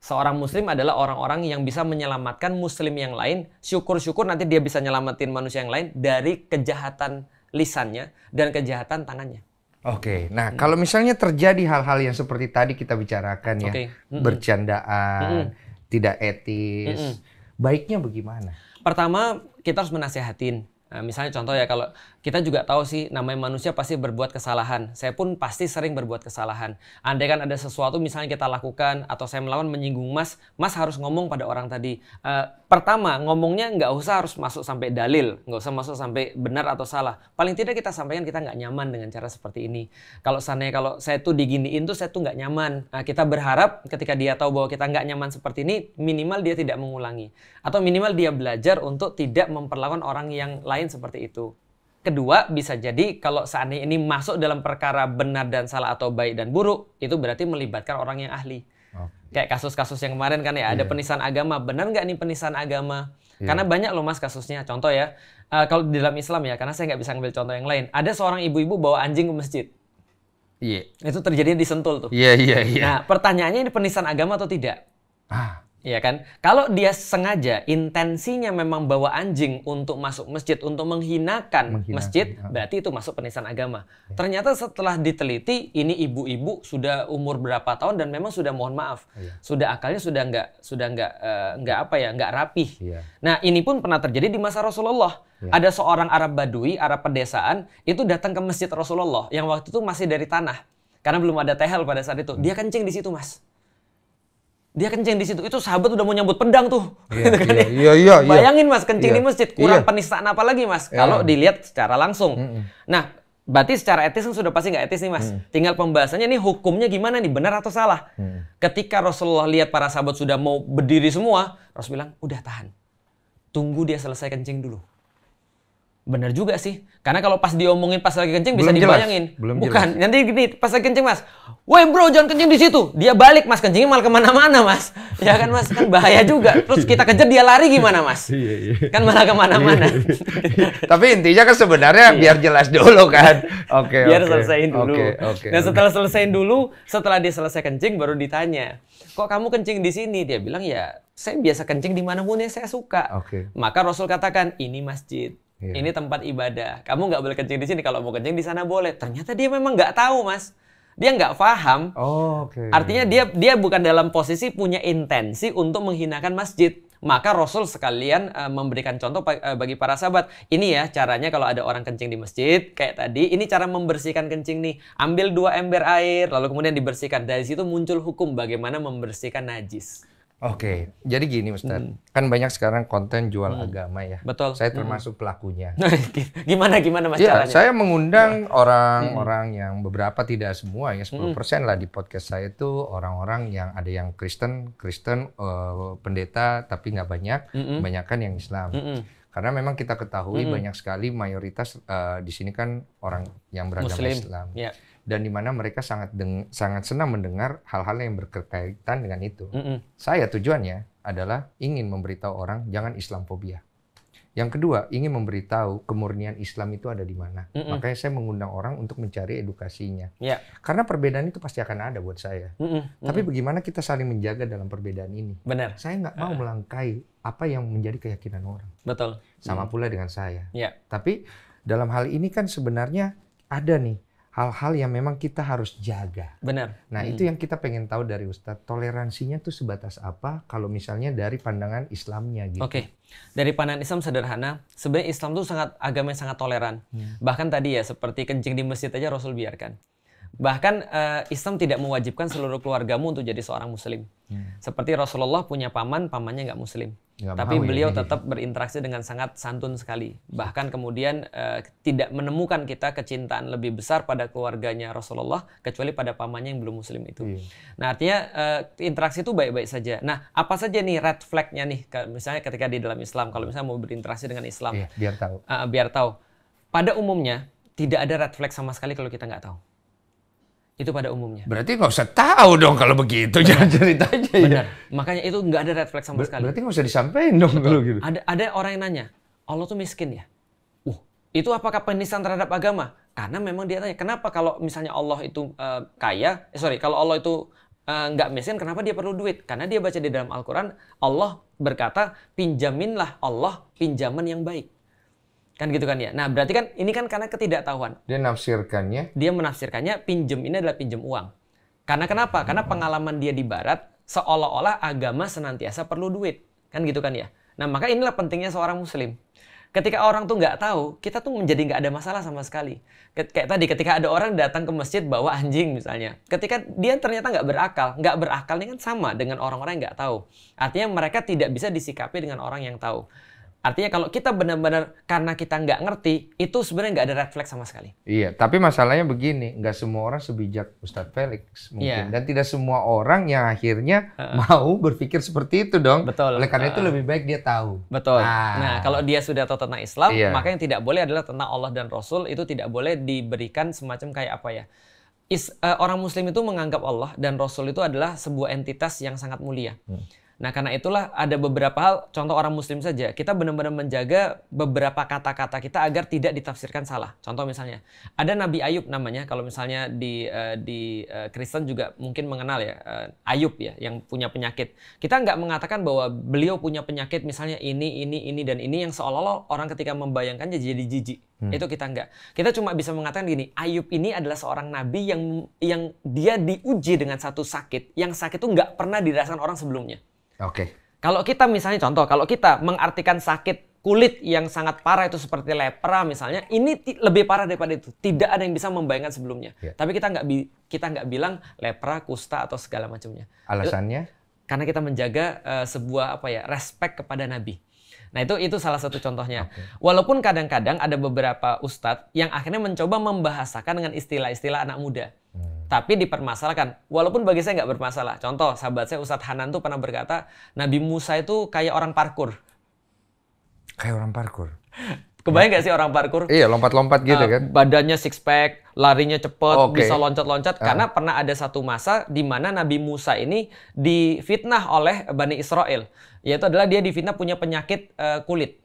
Seorang muslim adalah orang-orang yang bisa menyelamatkan muslim yang lain. Syukur-syukur nanti dia bisa nyelamatin manusia yang lain dari kejahatan lisannya dan kejahatan tangannya. Oke, okay. nah hmm. kalau misalnya terjadi hal-hal yang seperti tadi kita bicarakan ya, okay. mm bercandaan, mm tidak etis, mm baiknya bagaimana? Pertama kita harus menasehatin. Nah, misalnya contoh ya kalau kita juga tahu sih namanya manusia pasti berbuat kesalahan. Saya pun pasti sering berbuat kesalahan. Andai kan ada sesuatu misalnya kita lakukan atau saya melawan menyinggung Mas, Mas harus ngomong pada orang tadi. Uh, pertama ngomongnya nggak usah harus masuk sampai dalil, nggak usah masuk sampai benar atau salah. Paling tidak kita sampaikan kita nggak nyaman dengan cara seperti ini. Kalau sana kalau saya tuh diginiin tuh saya tuh nggak nyaman. Nah, kita berharap ketika dia tahu bahwa kita nggak nyaman seperti ini, minimal dia tidak mengulangi atau minimal dia belajar untuk tidak memperlakukan orang yang lain seperti itu. Kedua, bisa jadi kalau seandainya ini masuk dalam perkara benar dan salah atau baik dan buruk, itu berarti melibatkan orang yang ahli. Okay. Kayak kasus-kasus yang kemarin kan ya, yeah. ada iya. penistaan agama. Benar nggak nih penistaan agama? Yeah. Karena banyak loh mas kasusnya. Contoh ya, uh, kalau di dalam Islam ya, karena saya nggak bisa ngambil contoh yang lain. Ada seorang ibu-ibu bawa anjing ke masjid. Iya. Yeah. Itu terjadi di Sentul tuh. Iya, yeah, iya, yeah, iya. Yeah. Nah, pertanyaannya ini penistaan agama atau tidak? Ah. Iya kan? Kalau dia sengaja intensinya memang bawa anjing untuk masuk masjid untuk menghinakan, menghinakan masjid, ya. berarti itu masuk penistaan agama. Ya. Ternyata setelah diteliti ini ibu-ibu sudah umur berapa tahun dan memang sudah mohon maaf, ya. sudah akalnya sudah nggak sudah nggak eh, nggak apa ya nggak rapih. Ya. Nah ini pun pernah terjadi di masa Rasulullah. Ya. Ada seorang Arab Badui, Arab pedesaan itu datang ke masjid Rasulullah yang waktu itu masih dari tanah karena belum ada tehel pada saat itu. Ya. Dia kencing di situ mas dia kencing di situ itu sahabat udah mau nyambut pedang tuh yeah, iya gitu kan iya, ya. iya, iya. bayangin mas kencing yeah. di masjid kurang yeah. penistaan apa lagi mas yeah. kalau dilihat secara langsung mm -mm. nah berarti secara etis kan sudah pasti nggak etis nih mas mm. tinggal pembahasannya nih hukumnya gimana nih benar atau salah mm. ketika Rasulullah lihat para sahabat sudah mau berdiri semua Rasul bilang udah tahan tunggu dia selesai kencing dulu Bener juga sih. Karena kalau pas diomongin pas lagi kencing Belum bisa jelas. dibayangin. Belum Bukan. Jelas. Nanti gini, pas lagi kencing mas. Woi bro, jangan kencing di situ. Dia balik mas, kencingnya malah kemana-mana mas. Ya kan mas, kan bahaya juga. Terus kita kejar dia lari gimana mas? Iya, iya. Kan malah kemana-mana. Iya, Tapi intinya kan sebenarnya biar jelas dulu kan. Oke, okay, Biar okay. selesaiin dulu. Okay, okay, nah setelah selesaiin dulu, setelah dia selesai kencing baru ditanya. Kok kamu kencing di sini? Dia bilang ya saya biasa kencing dimanapun yang saya suka. Okay. Maka Rasul katakan, ini masjid Yeah. Ini tempat ibadah. Kamu nggak boleh kencing di sini. Kalau mau kencing di sana boleh. Ternyata dia memang nggak tahu, mas. Dia nggak paham. Oh, Okay. Artinya dia dia bukan dalam posisi punya intensi untuk menghinakan masjid. Maka Rasul sekalian uh, memberikan contoh eh, bagi para sahabat. Ini ya caranya kalau ada orang kencing di masjid kayak tadi. Ini cara membersihkan kencing nih. Ambil dua ember air lalu kemudian dibersihkan. Dari situ muncul hukum bagaimana membersihkan najis. Oke, jadi gini Ustaz, hmm. kan banyak sekarang konten jual hmm. agama ya. Betul. Saya hmm. termasuk hmm. pelakunya. gimana gimana Mas ya, caranya? Saya mengundang hmm. orang-orang hmm. yang beberapa tidak semua ya 10% hmm. lah di podcast saya itu orang-orang yang ada yang Kristen, Kristen uh, pendeta tapi nggak banyak, hmm. kebanyakan yang Islam. Hmm. Karena memang kita ketahui hmm. banyak sekali mayoritas uh, di sini kan orang yang beragama Muslim. Islam. Yeah dan di mana mereka sangat deng sangat senang mendengar hal-hal yang berkaitan dengan itu. Mm -mm. Saya tujuannya adalah ingin memberitahu orang jangan Islamfobia. Yang kedua, ingin memberitahu kemurnian Islam itu ada di mana. Mm -mm. Makanya saya mengundang orang untuk mencari edukasinya. Yeah. Karena perbedaan itu pasti akan ada buat saya. Mm -mm. Mm Tapi bagaimana kita saling menjaga dalam perbedaan ini? Benar. Saya nggak mau uh. melangkai apa yang menjadi keyakinan orang. Betul. Sama mm. pula dengan saya. Yeah. Tapi dalam hal ini kan sebenarnya ada nih hal-hal yang memang kita harus jaga. Benar. Nah, hmm. itu yang kita pengen tahu dari Ustadz. Toleransinya tuh sebatas apa kalau misalnya dari pandangan Islamnya gitu. Oke. Okay. Dari pandangan Islam sederhana, sebenarnya Islam tuh sangat agama yang sangat toleran. Hmm. Bahkan tadi ya seperti kencing di masjid aja Rasul biarkan. Bahkan uh, Islam tidak mewajibkan seluruh keluargamu untuk jadi seorang muslim. Hmm. Seperti Rasulullah punya paman, pamannya nggak muslim. Gak Tapi ya, beliau ya. tetap berinteraksi dengan sangat santun sekali. Bahkan kemudian uh, tidak menemukan kita kecintaan lebih besar pada keluarganya Rasulullah kecuali pada pamannya yang belum muslim itu. Iya. Nah, artinya uh, interaksi itu baik-baik saja. Nah, apa saja nih red flagnya nih misalnya ketika di dalam Islam kalau misalnya mau berinteraksi dengan Islam. Iya, biar tahu. Uh, biar tahu. Pada umumnya tidak ada red flag sama sekali kalau kita nggak tahu. Itu pada umumnya. Berarti nggak usah tahu dong kalau begitu, Benar. jangan cerita aja ya. Makanya itu nggak ada red sama Ber sekali. Berarti nggak usah disampaikan dong kalau gitu. Ada, ada orang yang nanya, Allah tuh miskin ya? Uh, itu apakah penistaan terhadap agama? Karena memang dia tanya, kenapa kalau misalnya Allah itu uh, kaya, eh, sorry, kalau Allah itu eh, nggak uh, miskin, kenapa dia perlu duit? Karena dia baca di dalam Al-Quran, Allah berkata, pinjaminlah Allah pinjaman yang baik. Kan gitu kan ya. Nah, berarti kan ini kan karena ketidaktahuan. Dia nafsirkannya. Dia menafsirkannya pinjem ini adalah pinjem uang. Karena kenapa? Karena pengalaman dia di barat seolah-olah agama senantiasa perlu duit. Kan gitu kan ya. Nah, maka inilah pentingnya seorang muslim. Ketika orang tuh nggak tahu, kita tuh menjadi nggak ada masalah sama sekali. Kayak tadi, ketika ada orang datang ke masjid bawa anjing misalnya. Ketika dia ternyata nggak berakal. Nggak berakal ini kan sama dengan orang-orang yang nggak tahu. Artinya mereka tidak bisa disikapi dengan orang yang tahu. Artinya kalau kita benar-benar karena kita nggak ngerti, itu sebenarnya nggak ada refleks sama sekali. Iya, tapi masalahnya begini, nggak semua orang sebijak Ustadz Felix mungkin. Yeah. Dan tidak semua orang yang akhirnya uh -uh. mau berpikir seperti itu dong. Betul. Oleh karena uh -uh. itu lebih baik dia tahu. Betul. Nah, nah kalau dia sudah tahu tentang Islam, iya. maka yang tidak boleh adalah tentang Allah dan Rasul, itu tidak boleh diberikan semacam kayak apa ya. Is, uh, orang Muslim itu menganggap Allah dan Rasul itu adalah sebuah entitas yang sangat mulia. Hmm Nah, karena itulah ada beberapa hal, contoh orang muslim saja, kita benar-benar menjaga beberapa kata-kata kita agar tidak ditafsirkan salah. Contoh misalnya, ada Nabi Ayub namanya, kalau misalnya di eh, di eh, Kristen juga mungkin mengenal ya, eh, Ayub ya, yang punya penyakit. Kita nggak mengatakan bahwa beliau punya penyakit misalnya ini, ini, ini, dan ini yang seolah-olah orang ketika membayangkannya jadi jijik. Hmm. Itu kita nggak. Kita cuma bisa mengatakan gini, Ayub ini adalah seorang nabi yang yang dia diuji dengan satu sakit, yang sakit itu nggak pernah dirasakan orang sebelumnya. Oke. Okay. Kalau kita misalnya contoh, kalau kita mengartikan sakit kulit yang sangat parah itu seperti lepra misalnya, ini lebih parah daripada itu. Tidak ada yang bisa membayangkan sebelumnya. Yeah. Tapi kita nggak kita nggak bilang lepra, kusta atau segala macamnya. Alasannya? Karena kita menjaga uh, sebuah apa ya respect kepada Nabi. Nah itu itu salah satu contohnya. Okay. Walaupun kadang-kadang ada beberapa ustadz yang akhirnya mencoba membahasakan dengan istilah-istilah anak muda tapi dipermasalahkan. Walaupun bagi saya nggak bermasalah. Contoh, sahabat saya Ustadz Hanan tuh pernah berkata, Nabi Musa itu kayak orang parkur. Kayak orang parkur? Kebayang ya. nggak sih orang parkur? Iya, lompat-lompat gitu uh, kan. Badannya six pack, larinya cepet, okay. bisa loncat-loncat. Uh. Karena pernah ada satu masa di mana Nabi Musa ini difitnah oleh Bani Israel. Yaitu adalah dia difitnah punya penyakit uh, kulit.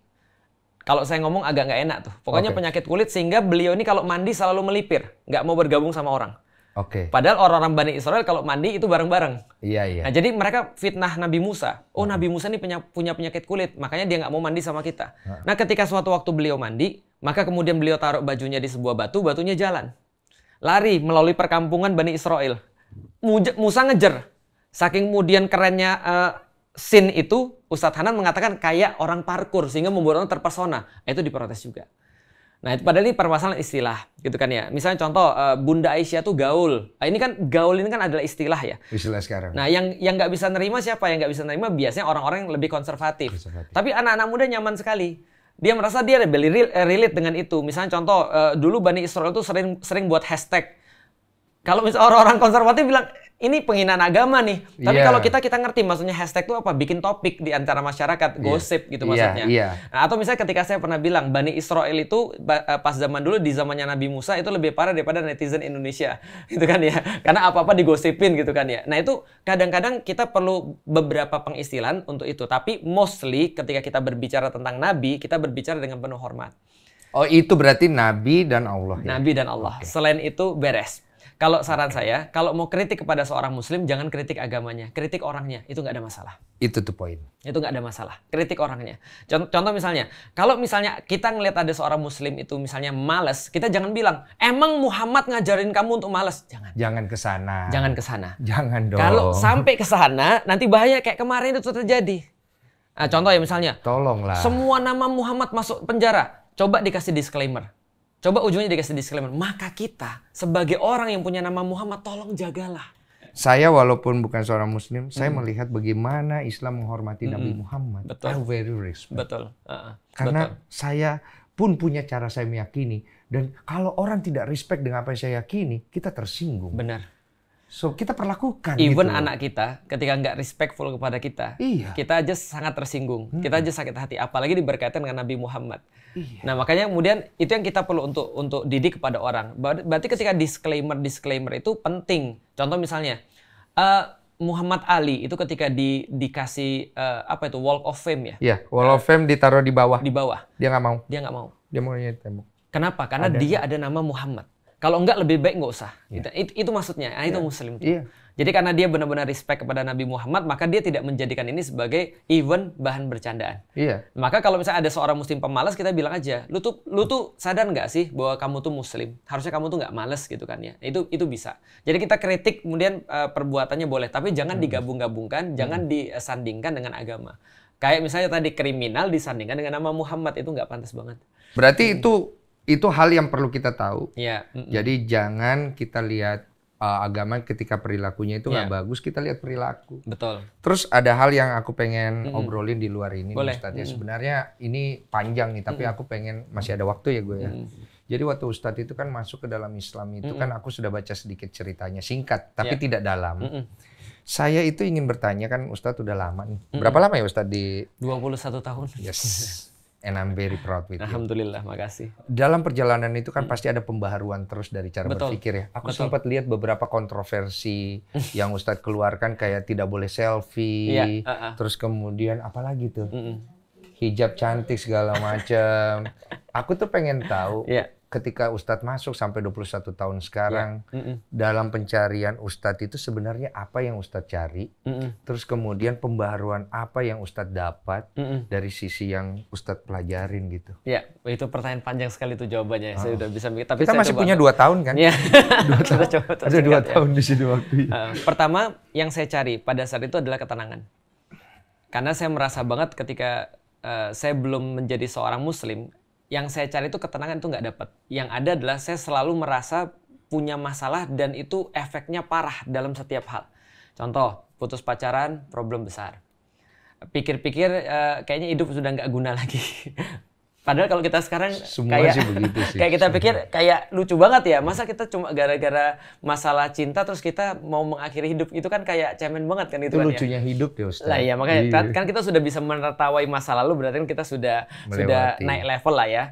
Kalau saya ngomong agak nggak enak tuh. Pokoknya okay. penyakit kulit sehingga beliau ini kalau mandi selalu melipir. Nggak mau bergabung sama orang. Oke. Okay. Padahal orang-orang Bani Israel kalau mandi itu bareng-bareng. Iya, iya. Nah, jadi mereka fitnah Nabi Musa. Oh, hmm. Nabi Musa ini punya, punya penyakit kulit, makanya dia nggak mau mandi sama kita. Hmm. Nah, ketika suatu waktu beliau mandi, maka kemudian beliau taruh bajunya di sebuah batu, batunya jalan. Lari melalui perkampungan Bani Israel. Musa ngejer. Saking kemudian kerennya uh, sin itu, Ustadz Hanan mengatakan kayak orang parkur, sehingga membuat orang terpesona. Itu diprotes juga. Nah, itu padahal ini permasalahan istilah, gitu kan ya. Misalnya contoh eh, Bunda Aisyah tuh gaul. Nah, ini kan gaul ini kan adalah istilah ya. Istilah sekarang. Nah, yang yang nggak bisa nerima siapa? Yang nggak bisa nerima biasanya orang-orang yang lebih konservatif. konservatif. Tapi anak-anak muda nyaman sekali. Dia merasa dia ada eh, relate dengan itu. Misalnya contoh eh, dulu Bani Israel tuh sering sering buat hashtag. Kalau misalnya orang-orang konservatif bilang ini penghinaan agama nih. Tapi yeah. kalau kita kita ngerti maksudnya hashtag itu apa? Bikin topik di antara masyarakat, iya. gosip yeah. gitu iya, maksudnya. Yeah. Yeah. Nah, atau misalnya ketika saya pernah bilang Bani Israel itu eh, pas zaman dulu di zamannya Nabi Musa itu lebih parah daripada netizen Indonesia. Gitu kan ya. Karena apa-apa digosipin gitu kan ya. Nah, itu kadang-kadang kita perlu beberapa pengistilan untuk itu. Tapi mostly ketika kita berbicara tentang nabi, kita berbicara dengan penuh hormat. Oh, itu berarti nabi dan Allah. Ya? Nabi dan Allah. Okay. Selain itu beres. Kalau saran saya, kalau mau kritik kepada seorang muslim, jangan kritik agamanya. Kritik orangnya, itu nggak ada masalah. Itu tuh poin. Itu nggak ada masalah. Kritik orangnya. Contoh, contoh misalnya, kalau misalnya kita ngelihat ada seorang muslim itu misalnya males, kita jangan bilang, emang Muhammad ngajarin kamu untuk males? Jangan. Jangan ke sana. Jangan ke sana. Jangan dong. Kalau sampai ke sana, nanti bahaya kayak kemarin itu terjadi. Nah, contoh ya misalnya. Tolonglah. Semua nama Muhammad masuk penjara. Coba dikasih disclaimer. Coba ujungnya dikasih disclaimer, maka kita sebagai orang yang punya nama Muhammad tolong jagalah. Saya walaupun bukan seorang muslim, hmm. saya melihat bagaimana Islam menghormati hmm. Nabi Muhammad. Betul. I very respect. Betul. Uh -huh. Karena Betul. saya pun punya cara saya meyakini dan kalau orang tidak respect dengan apa yang saya yakini, kita tersinggung. Benar. So kita perlakukan. Even gitu. anak kita ketika nggak respectful kepada kita, iya. kita aja sangat tersinggung, hmm. kita aja sakit hati. Apalagi berkaitan dengan Nabi Muhammad. Iya. Nah makanya kemudian itu yang kita perlu untuk untuk didik kepada orang. Berarti ketika disclaimer disclaimer itu penting. Contoh misalnya uh, Muhammad Ali itu ketika di dikasih uh, apa itu Wall of Fame ya? Iya Wall of eh, Fame ditaruh di bawah. Di bawah. Dia nggak mau. Dia nggak mau. Dia mau maunya tembok. Kenapa? Karena ada. dia ada nama Muhammad. Kalau enggak lebih baik enggak usah. Yeah. Itu, itu maksudnya. Nah, itu iya. muslim Yeah. Iya. Jadi karena dia benar-benar respect kepada Nabi Muhammad, maka dia tidak menjadikan ini sebagai event bahan bercandaan. Iya. Maka kalau misalnya ada seorang muslim pemalas, kita bilang aja, lu tuh lu tuh sadar nggak sih bahwa kamu tuh muslim? Harusnya kamu tuh nggak malas gitu kan ya. Itu itu bisa. Jadi kita kritik kemudian uh, perbuatannya boleh, tapi jangan hmm. digabung-gabungkan, hmm. jangan disandingkan dengan agama. Kayak misalnya tadi kriminal disandingkan dengan nama Muhammad itu nggak pantas banget. Berarti hmm. itu itu hal yang perlu kita tahu. Yeah. Mm hmm Jadi jangan kita lihat uh, agama ketika perilakunya itu nggak yeah. bagus, kita lihat perilaku. Betul. Terus ada hal yang aku pengen mm -hmm. obrolin di luar ini, Boleh. Ustadz. Ya mm -hmm. sebenarnya ini panjang nih, tapi mm -hmm. aku pengen masih ada waktu ya gue ya. Mm -hmm. Jadi waktu Ustadz itu kan masuk ke dalam Islam itu mm -hmm. kan aku sudah baca sedikit ceritanya, singkat tapi yeah. tidak dalam. Mm -hmm. Saya itu ingin bertanya kan Ustadz udah lama nih. Berapa mm -hmm. lama ya Ustadz di 21 tahun. Yes. and I'm very proud with Alhamdulillah, makasih. Dalam perjalanan itu kan hmm. pasti ada pembaharuan terus dari cara Betul. berpikir ya. Aku Betul. sempat lihat beberapa kontroversi yang Ustadz keluarkan kayak tidak boleh selfie, uh -uh. terus kemudian apalagi tuh? Mm -mm. Hijab cantik segala macam. Aku tuh pengen tahu yeah ketika Ustadz masuk sampai 21 tahun sekarang ya. mm -mm. dalam pencarian Ustadz itu sebenarnya apa yang Ustadz cari mm -mm. terus kemudian pembaruan apa yang Ustadz dapat mm -mm. dari sisi yang Ustadz pelajarin gitu ya itu pertanyaan panjang sekali itu jawabannya oh. saya sudah ah. bisa mikir tapi kita masih coba punya dua tahun kan ya. dua tahun. kita coba ada dua ya. tahun di sini waktu uh, pertama yang saya cari pada saat itu adalah ketenangan karena saya merasa banget ketika uh, saya belum menjadi seorang muslim yang saya cari itu ketenangan itu nggak dapat. Yang ada adalah saya selalu merasa punya masalah dan itu efeknya parah dalam setiap hal. Contoh, putus pacaran, problem besar. Pikir-pikir eh, kayaknya hidup sudah nggak guna lagi. Padahal kalau kita sekarang Semua kayak sih begitu sih. kayak kita Semua. pikir kayak lucu banget ya. Masa kita cuma gara-gara masalah cinta terus kita mau mengakhiri hidup itu kan kayak cemen banget kan itu, itu kan lucunya ya. hidup ya Ustaz. Lah ya makanya iya. Kan, kan kita sudah bisa menertawai masa lalu berarti kan kita sudah Melewati. sudah naik level lah ya.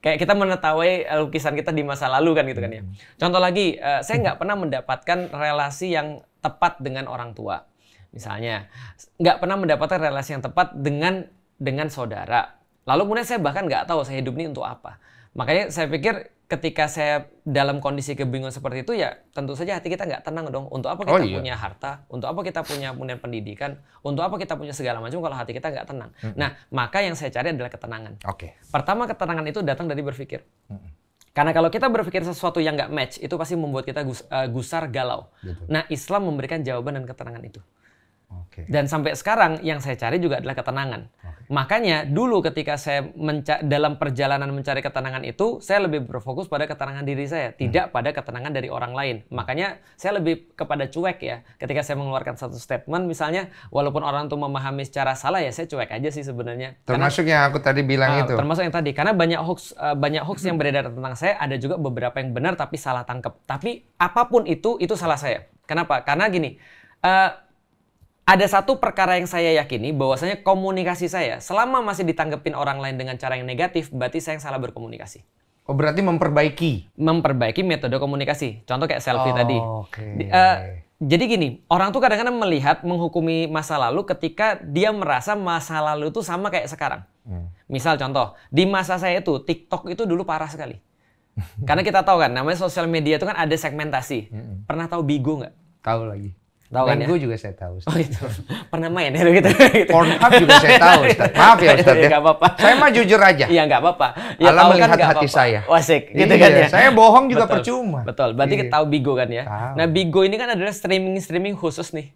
Kayak kita menertawai eh, lukisan kita di masa lalu kan gitu kan ya. Hmm. Contoh lagi uh, saya nggak pernah mendapatkan relasi yang tepat dengan orang tua. Misalnya nggak pernah mendapatkan relasi yang tepat dengan dengan saudara Lalu kemudian saya bahkan nggak tahu saya hidup ini untuk apa. Makanya saya pikir ketika saya dalam kondisi kebingungan seperti itu ya tentu saja hati kita nggak tenang dong. Untuk apa oh, kita oh, iya. punya harta? Untuk apa kita punya kemudian pendidikan? Untuk apa kita punya segala macam kalau hati kita nggak tenang? -hmm. Nah maka yang saya cari adalah ketenangan. Oke. Okay. Pertama ketenangan itu datang dari berpikir. -hmm. Karena kalau kita berpikir sesuatu yang nggak match itu pasti membuat kita gus uh, gusar galau. Betul. Nah Islam memberikan jawaban dan ketenangan itu. Okay. Dan sampai sekarang yang saya cari juga adalah ketenangan. Makanya dulu ketika saya menca- dalam perjalanan mencari ketenangan itu, saya lebih berfokus pada ketenangan diri saya, hmm. tidak pada ketenangan dari orang lain. Hmm. Makanya saya lebih kepada cuek ya. Ketika saya mengeluarkan satu statement misalnya, walaupun orang itu memahami secara salah ya, saya cuek aja sih sebenarnya. Termasuk karena, yang aku tadi bilang uh, itu. Termasuk yang tadi, karena banyak hoax uh, banyak hoax yang beredar tentang saya, ada juga beberapa yang benar tapi salah tangkap. Tapi apapun itu itu salah saya. Kenapa? Karena gini, uh, ada satu perkara yang saya yakini bahwasanya komunikasi saya selama masih ditanggepin orang lain dengan cara yang negatif berarti saya yang salah berkomunikasi. Oh berarti memperbaiki? Memperbaiki metode komunikasi. Contoh kayak selfie oh, tadi. Okay. uh, eh, jadi gini, orang tuh kadang-kadang melihat menghukumi masa lalu ketika dia merasa masa lalu itu sama kayak sekarang. Hmm. Misal contoh, di masa saya itu TikTok itu dulu parah sekali. Karena kita tahu kan, namanya sosial media itu kan ada segmentasi. Hmm. Pernah tahu Bigo nggak? Tahu lagi. Tahu kan ya? juga saya tahu. Oh itu. Pernah main ya gitu. gitu. Pornhub juga saya tahu Ustaz. Maaf ya Ustaz ya. Gak apa-apa. Saya mah jujur aja. Iya nggak apa-apa. Ya, Alam kan melihat kan, hati apa -apa. saya. Wasik gitu iya, kan ya. Saya bohong juga Betul. percuma. Betul. Berarti iya. tahu Bigo kan ya. Tau. Nah Bigo ini kan adalah streaming-streaming khusus nih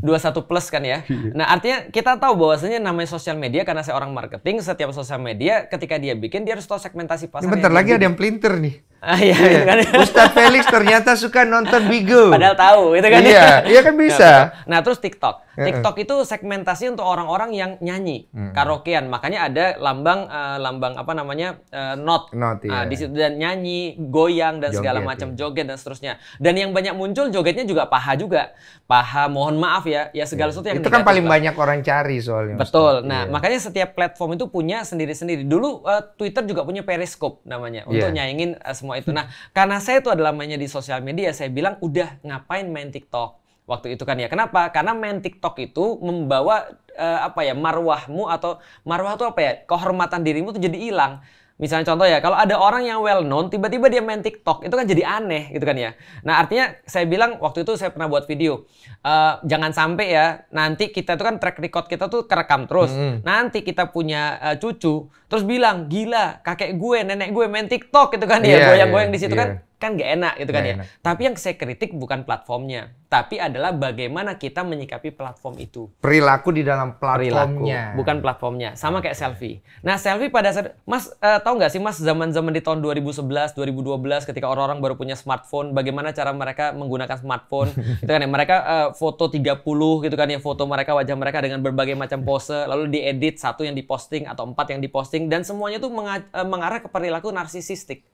dua 21 plus kan ya. Iya. Nah, artinya kita tahu bahwasanya namanya sosial media karena saya orang marketing, setiap sosial media ketika dia bikin dia harus tahu segmentasi pasar. Bentar lagi ada yang pelintir nih. Ah, iya, iya, iya. kan. Ustadz Felix ternyata suka nonton Bigo. Padahal tahu, itu kan. Iya, iya kan bisa. Nah, terus TikTok. TikTok itu segmentasi untuk orang-orang yang nyanyi, hmm. karaokean. Makanya ada lambang uh, lambang apa namanya? Uh, not. not iya. uh, di situ dan nyanyi, goyang dan joget, segala macam iya. joget dan seterusnya. Dan yang banyak muncul jogetnya juga paha juga. Paha mohon mohon maaf ya, ya segala iya. sesuatu yang itu kan paling lah. banyak orang cari soalnya. Betul. Nah, yeah. makanya setiap platform itu punya sendiri-sendiri. Dulu uh, Twitter juga punya Periscope namanya iya. untuk yeah. nyaingin uh, semua itu. Nah, karena saya itu adalah mainnya di sosial media, saya bilang udah ngapain main TikTok waktu itu kan ya. Kenapa? Karena main TikTok itu membawa uh, apa ya marwahmu atau marwah itu apa ya kehormatan dirimu tuh jadi hilang. Misalnya contoh ya, kalau ada orang yang well known, tiba-tiba dia main TikTok, itu kan jadi aneh gitu kan ya. Nah artinya saya bilang waktu itu saya pernah buat video, uh, jangan sampai ya nanti kita itu kan track record kita tuh kerekam terus. Mm -hmm. Nanti kita punya uh, cucu, terus bilang gila kakek gue, nenek gue main TikTok gitu kan yeah, ya, iya, goyang-goyang yeah, di situ yeah. kan iya kan gak enak gitu kan gak ya. Enak. Tapi yang saya kritik bukan platformnya, tapi adalah bagaimana kita menyikapi platform itu. Perilaku di dalam platformnya, Perilaku, bukan platformnya. Sama kayak selfie. Nah, selfie pada saat Mas uh, eh, tau gak sih Mas zaman-zaman di tahun 2011, 2012 ketika orang-orang baru punya smartphone, bagaimana cara mereka menggunakan smartphone gitu kan ya. Mereka uh, foto 30 gitu kan ya, foto mereka wajah mereka dengan berbagai macam pose, lalu diedit satu yang diposting atau empat yang diposting dan semuanya tuh eh, mengarah ke perilaku narsisistik.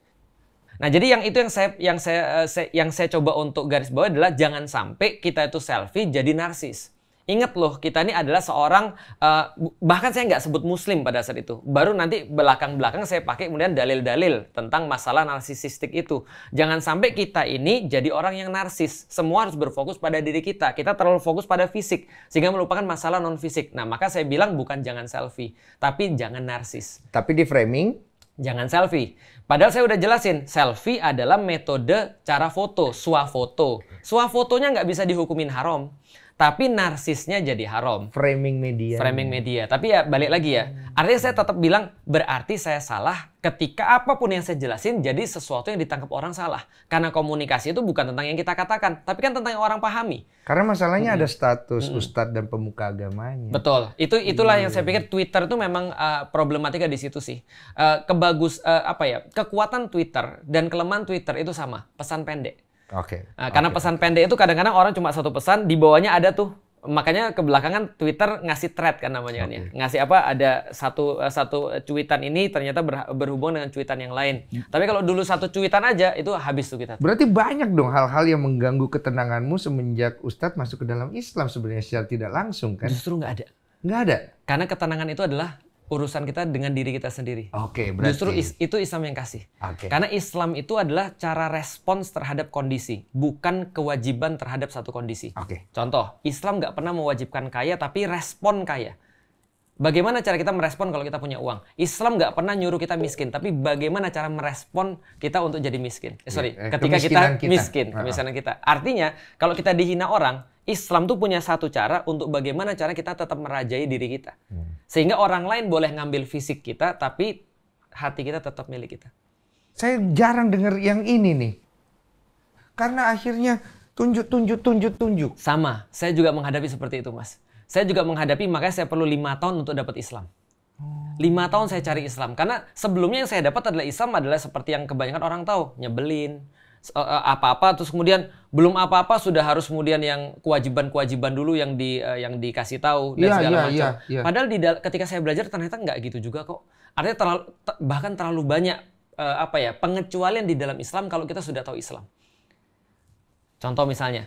Nah, jadi yang itu yang saya yang saya, uh, eh, saya yang saya coba untuk garis bawah adalah jangan sampai kita itu selfie jadi narsis. Ingat loh, kita ini adalah seorang uh, bahkan saya nggak sebut muslim pada saat itu. Baru nanti belakang-belakang saya pakai kemudian dalil-dalil tentang masalah narsisistik itu. Jangan sampai kita ini jadi orang yang narsis. Semua harus berfokus pada diri kita. Kita terlalu fokus pada fisik sehingga melupakan masalah non fisik. Nah, maka saya bilang bukan jangan selfie, tapi jangan narsis. Tapi di framing Jangan selfie. Padahal saya udah jelasin, selfie adalah metode cara foto, swafoto. Swafotonya nggak bisa dihukumin haram tapi narsisnya jadi haram. Framing media. Framing media. Tapi ya balik lagi ya. Hmm. Artinya saya tetap bilang berarti saya salah ketika apapun yang saya jelasin jadi sesuatu yang ditangkap orang salah. Karena komunikasi itu bukan tentang yang kita katakan, tapi kan tentang yang orang pahami. Karena masalahnya hmm. ada status hmm. ustadz dan pemuka agamanya. Betul. Itu itulah yang saya iya. pikir Twitter itu memang uh, problematika di situ sih. Uh, kebagus uh, apa ya? Kekuatan Twitter dan kelemahan Twitter itu sama, pesan pendek Oke. Okay. Nah, karena okay. pesan pendek itu kadang-kadang orang cuma satu pesan, di bawahnya ada tuh makanya kebelakangan Twitter ngasih thread kan namanya kan ya. okay. Ngasih apa ada satu eh, satu cuitan ini ternyata ber, berhubung dengan cuitan yang lain. Hmm. Tapi kalau dulu satu cuitan aja itu habis tuh kita. Berarti banyak dong hal-hal yang mengganggu ketenanganmu semenjak Ustadz masuk ke dalam Islam sebenarnya secara tidak langsung kan? Justru nggak ada. Nggak ada. Karena ketenangan itu adalah urusan kita dengan diri kita sendiri. Oke, okay, berarti justru is, itu Islam yang kasih. Okay. Karena Islam itu adalah cara respons terhadap kondisi, bukan kewajiban terhadap satu kondisi. Oke. Okay. Contoh, Islam nggak pernah mewajibkan kaya, tapi respon kaya. Bagaimana cara kita merespon kalau kita punya uang? Islam nggak pernah nyuruh kita miskin, tapi bagaimana cara merespon kita untuk jadi miskin? Eh, sorry, ya, ketika kita, kita miskin, misalnya kita. Artinya, kalau kita dihina orang, Islam tuh punya satu cara untuk bagaimana cara kita tetap merajai diri kita. Hmm. Sehingga orang lain boleh ngambil fisik kita, tapi hati kita tetap milik kita. Saya jarang dengar yang ini nih. Karena akhirnya tunjuk, tunjuk, tunjuk, tunjuk. Sama, saya juga menghadapi seperti itu, Mas saya juga menghadapi makanya saya perlu lima tahun untuk dapat Islam. Lima oh. tahun saya cari Islam karena sebelumnya yang saya dapat adalah Islam adalah seperti yang kebanyakan orang tahu nyebelin eh, eh, apa-apa terus kemudian belum apa-apa sudah harus kemudian yang kewajiban-kewajiban dulu yang di eh, yang dikasih tahu dan yeah, segala yeah, macam. Yeah, yeah. Padahal di ketika saya belajar ternyata nggak gitu juga kok. Artinya terlalu, bahkan terlalu banyak uh, apa ya pengecualian di dalam Islam kalau kita sudah tahu Islam. Contoh misalnya,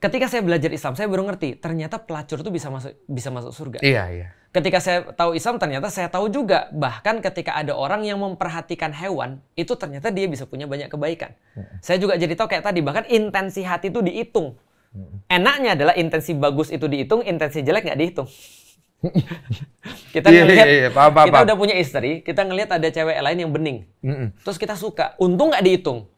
ketika saya belajar Islam saya baru ngerti ternyata pelacur itu bisa masuk bisa masuk surga. Iya iya. Ketika saya tahu Islam ternyata saya tahu juga bahkan ketika ada orang yang memperhatikan hewan itu ternyata dia bisa punya banyak kebaikan. Hmm. Saya juga jadi tahu kayak tadi bahkan intensi hati itu dihitung. Enaknya adalah intensi bagus itu dihitung, intensi jelek nggak dihitung. kita yeah, iya, ngelihat yeah, iya, yeah, paham, kita udah punya istri, kita ngelihat ada cewek lain yang bening. Mm -mm. Terus kita suka. Untung nggak dihitung.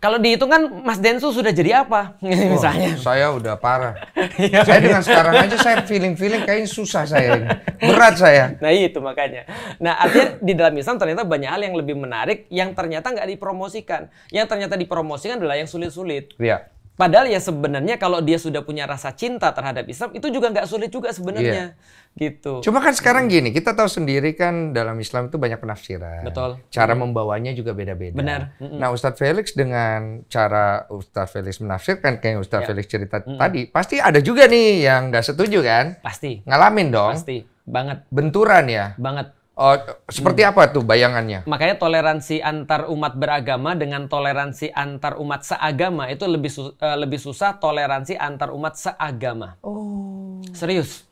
Kalau dihitung kan Mas Densu sudah jadi apa? Oh, misalnya. Saya udah parah. ya, saya dengan sekarang aja saya feeling-feeling kayaknya susah saya ini. Berat saya. Nah itu makanya. Nah artinya di dalam Islam ternyata banyak hal yang lebih menarik yang ternyata nggak dipromosikan. Yang ternyata dipromosikan adalah yang sulit-sulit. Iya. -sulit. Padahal ya sebenarnya kalau dia sudah punya rasa cinta terhadap Islam itu juga nggak sulit juga sebenarnya yeah. gitu. Cuma kan sekarang hmm. gini kita tahu sendiri kan dalam Islam itu banyak penafsiran. Betul. Cara mm. membawanya juga beda-beda. Benar. Mm -mm. Nah Ustadz Felix dengan cara Ustadz Felix menafsirkan kayak Ustadz yeah. Felix cerita mm -mm. tadi pasti ada juga nih yang nggak setuju kan? Pasti. Ngalamin dong. Pasti. Banget. Benturan ya. Banget. Oh, seperti hmm. apa tuh bayangannya? Makanya toleransi antar umat beragama dengan toleransi antar umat seagama itu lebih su eh, lebih susah toleransi antar umat seagama. Oh. Serius.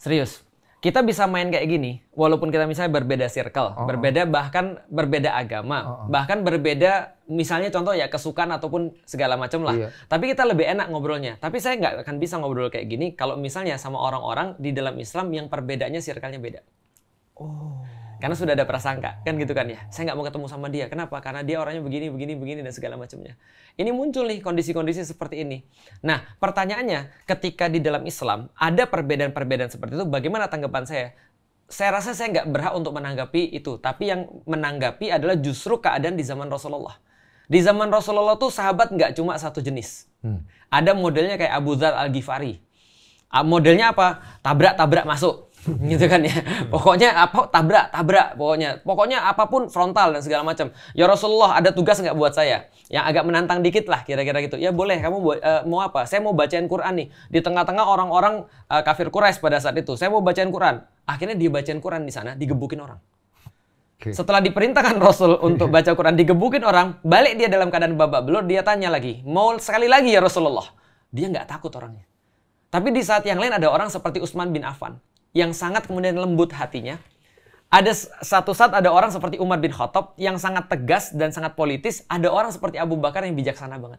Serius. Kita bisa main kayak gini walaupun kita misalnya berbeda circle, oh. oh. berbeda bahkan berbeda agama, oh, oh. bahkan berbeda misalnya contoh ya kesukaan ataupun segala macam lah. Iya. Tapi kita lebih enak ngobrolnya. Tapi saya nggak akan bisa ngobrol kayak gini kalau misalnya sama orang-orang di dalam Islam yang perbedaannya circle-nya beda. Oh. Karena sudah ada prasangka, kan gitu kan ya. Saya nggak mau ketemu sama dia. Kenapa? Karena dia orangnya begini, begini, begini dan segala macamnya. Ini muncul nih kondisi-kondisi seperti ini. Nah, pertanyaannya, ketika di dalam Islam ada perbedaan-perbedaan seperti itu, bagaimana tanggapan saya? Saya rasa saya nggak berhak untuk menanggapi itu, tapi yang menanggapi adalah justru keadaan di zaman Rasulullah. Di zaman Rasulullah tuh sahabat nggak cuma satu jenis. Hmm. Ada modelnya kayak Abu Dhar Al Ghifari. Modelnya apa? Tabrak-tabrak masuk gitu kan ya. Hmm. Pokoknya apa tabrak, tabrak pokoknya. Pokoknya apapun frontal dan segala macam. Ya Rasulullah ada tugas nggak buat saya? Yang agak menantang dikit lah kira-kira gitu. Ya boleh kamu uh, mau apa? Saya mau bacain Quran nih. Di tengah-tengah orang-orang uh, kafir Quraisy pada saat itu. Saya mau bacain Quran. Akhirnya dia bacain Quran di sana, digebukin orang. Setelah diperintahkan Rasul untuk baca Quran digebukin orang, balik dia dalam keadaan babak belur, dia tanya lagi, mau sekali lagi ya Rasulullah. Dia nggak takut orangnya. Tapi di saat yang lain ada orang seperti Utsman bin Affan yang sangat kemudian lembut hatinya. Ada satu saat ada orang seperti Umar bin Khattab yang sangat tegas dan sangat politis. Ada orang seperti Abu Bakar yang bijaksana banget.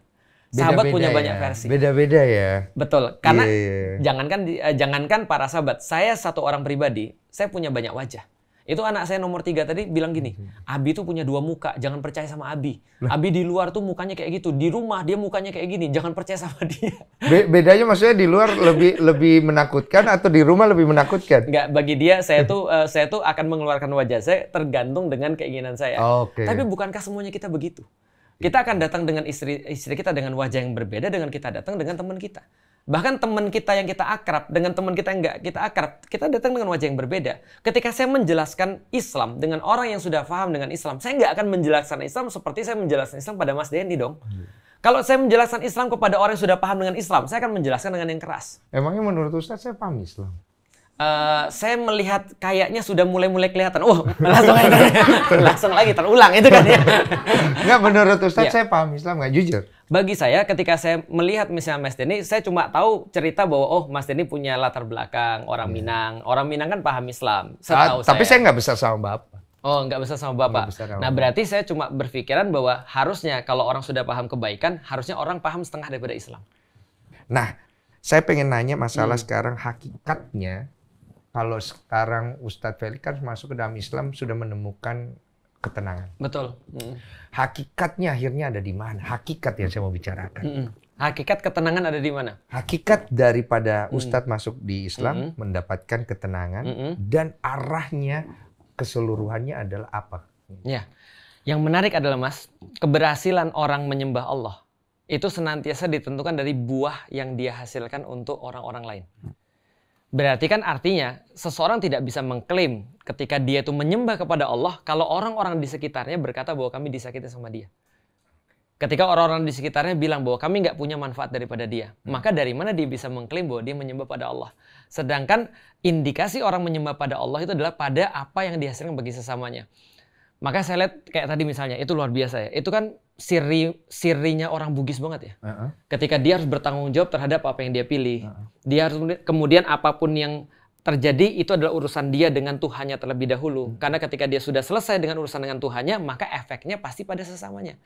Sahabat beda -beda punya ya. banyak versi. Beda-beda ya. Betul. Karena yeah, yeah. Iya. jangankan eh, jangankan para sahabat, saya satu orang pribadi, saya punya banyak wajah. Itu anak saya nomor tiga tadi bilang gini, mhm. Abi tuh punya dua muka, jangan percaya sama Abi. Nah. Abi di luar tuh mukanya kayak gitu, di rumah dia mukanya kayak gini, jangan percaya sama dia. Be bedanya maksudnya di luar lebih lebih menakutkan atau di rumah lebih menakutkan? Enggak, bagi dia saya tuh uh, saya tuh akan mengeluarkan wajah saya tergantung dengan keinginan saya. Oh, okay. Tapi bukankah semuanya kita begitu? Kita akan datang dengan istri istri kita dengan wajah yang berbeda dengan kita datang dengan teman kita. Bahkan teman kita yang kita akrab dengan teman kita yang nggak kita akrab, kita datang dengan wajah yang berbeda. Ketika saya menjelaskan Islam dengan orang yang sudah paham dengan Islam, saya nggak akan menjelaskan Islam seperti saya menjelaskan Islam pada Mas Denny dong. Hmm. Kalau saya menjelaskan Islam kepada orang yang sudah paham dengan Islam, saya akan menjelaskan dengan yang keras. Emangnya menurut Ustaz saya paham Islam? Uh, saya melihat kayaknya sudah mulai-mulai kelihatan. Oh, langsung langsung lagi terulang itu kan ya. Enggak menurut Ustaz ya. saya paham Islam nggak jujur bagi saya ketika saya melihat misalnya Mas Denny, saya cuma tahu cerita bahwa oh Mas Denny punya latar belakang orang hmm. Minang. Orang Minang kan paham Islam. Ah, setahu ah, tapi saya nggak besar sama Bapak. Oh, nggak besar sama Bapak. Besar sama nah, bapak. berarti saya cuma berpikiran bahwa harusnya kalau orang sudah paham kebaikan, harusnya orang paham setengah daripada Islam. Nah, saya pengen nanya masalah hmm. sekarang hakikatnya kalau sekarang Ustadz Feli kan masuk ke dalam Islam sudah menemukan ketenangan. Betul. Hmm. Hakikatnya akhirnya ada di mana? Hakikat yang saya mau bicarakan. Mm. Hakikat ketenangan ada di mana? Hakikat daripada mm. Ustadz masuk di Islam mm. mendapatkan ketenangan mm. dan arahnya keseluruhannya adalah apa? Ya, yang menarik adalah Mas keberhasilan orang menyembah Allah itu senantiasa ditentukan dari buah yang dia hasilkan untuk orang-orang lain. Berarti kan artinya seseorang tidak bisa mengklaim ketika dia itu menyembah kepada Allah kalau orang-orang di sekitarnya berkata bahwa kami disakiti sama dia. Ketika orang-orang di sekitarnya bilang bahwa kami nggak punya manfaat daripada dia, hmm. maka dari mana dia bisa mengklaim bahwa dia menyembah pada Allah? Sedangkan indikasi orang menyembah pada Allah itu adalah pada apa yang dihasilkan bagi sesamanya. Maka saya lihat kayak tadi misalnya itu luar biasa ya. Itu kan siri sirinya orang Bugis banget ya. Uh -huh. Ketika dia harus bertanggung jawab terhadap apa yang dia pilih. Uh -huh. Dia harus kemudian apapun yang terjadi itu adalah urusan dia dengan Tuhannya terlebih dahulu. Hmm. Karena ketika dia sudah selesai dengan urusan dengan Tuhannya, maka efeknya pasti pada sesamanya.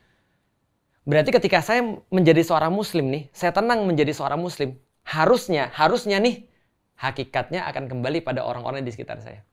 Berarti ketika saya menjadi seorang muslim nih, saya tenang menjadi seorang muslim, harusnya harusnya nih hakikatnya akan kembali pada orang-orang di sekitar saya.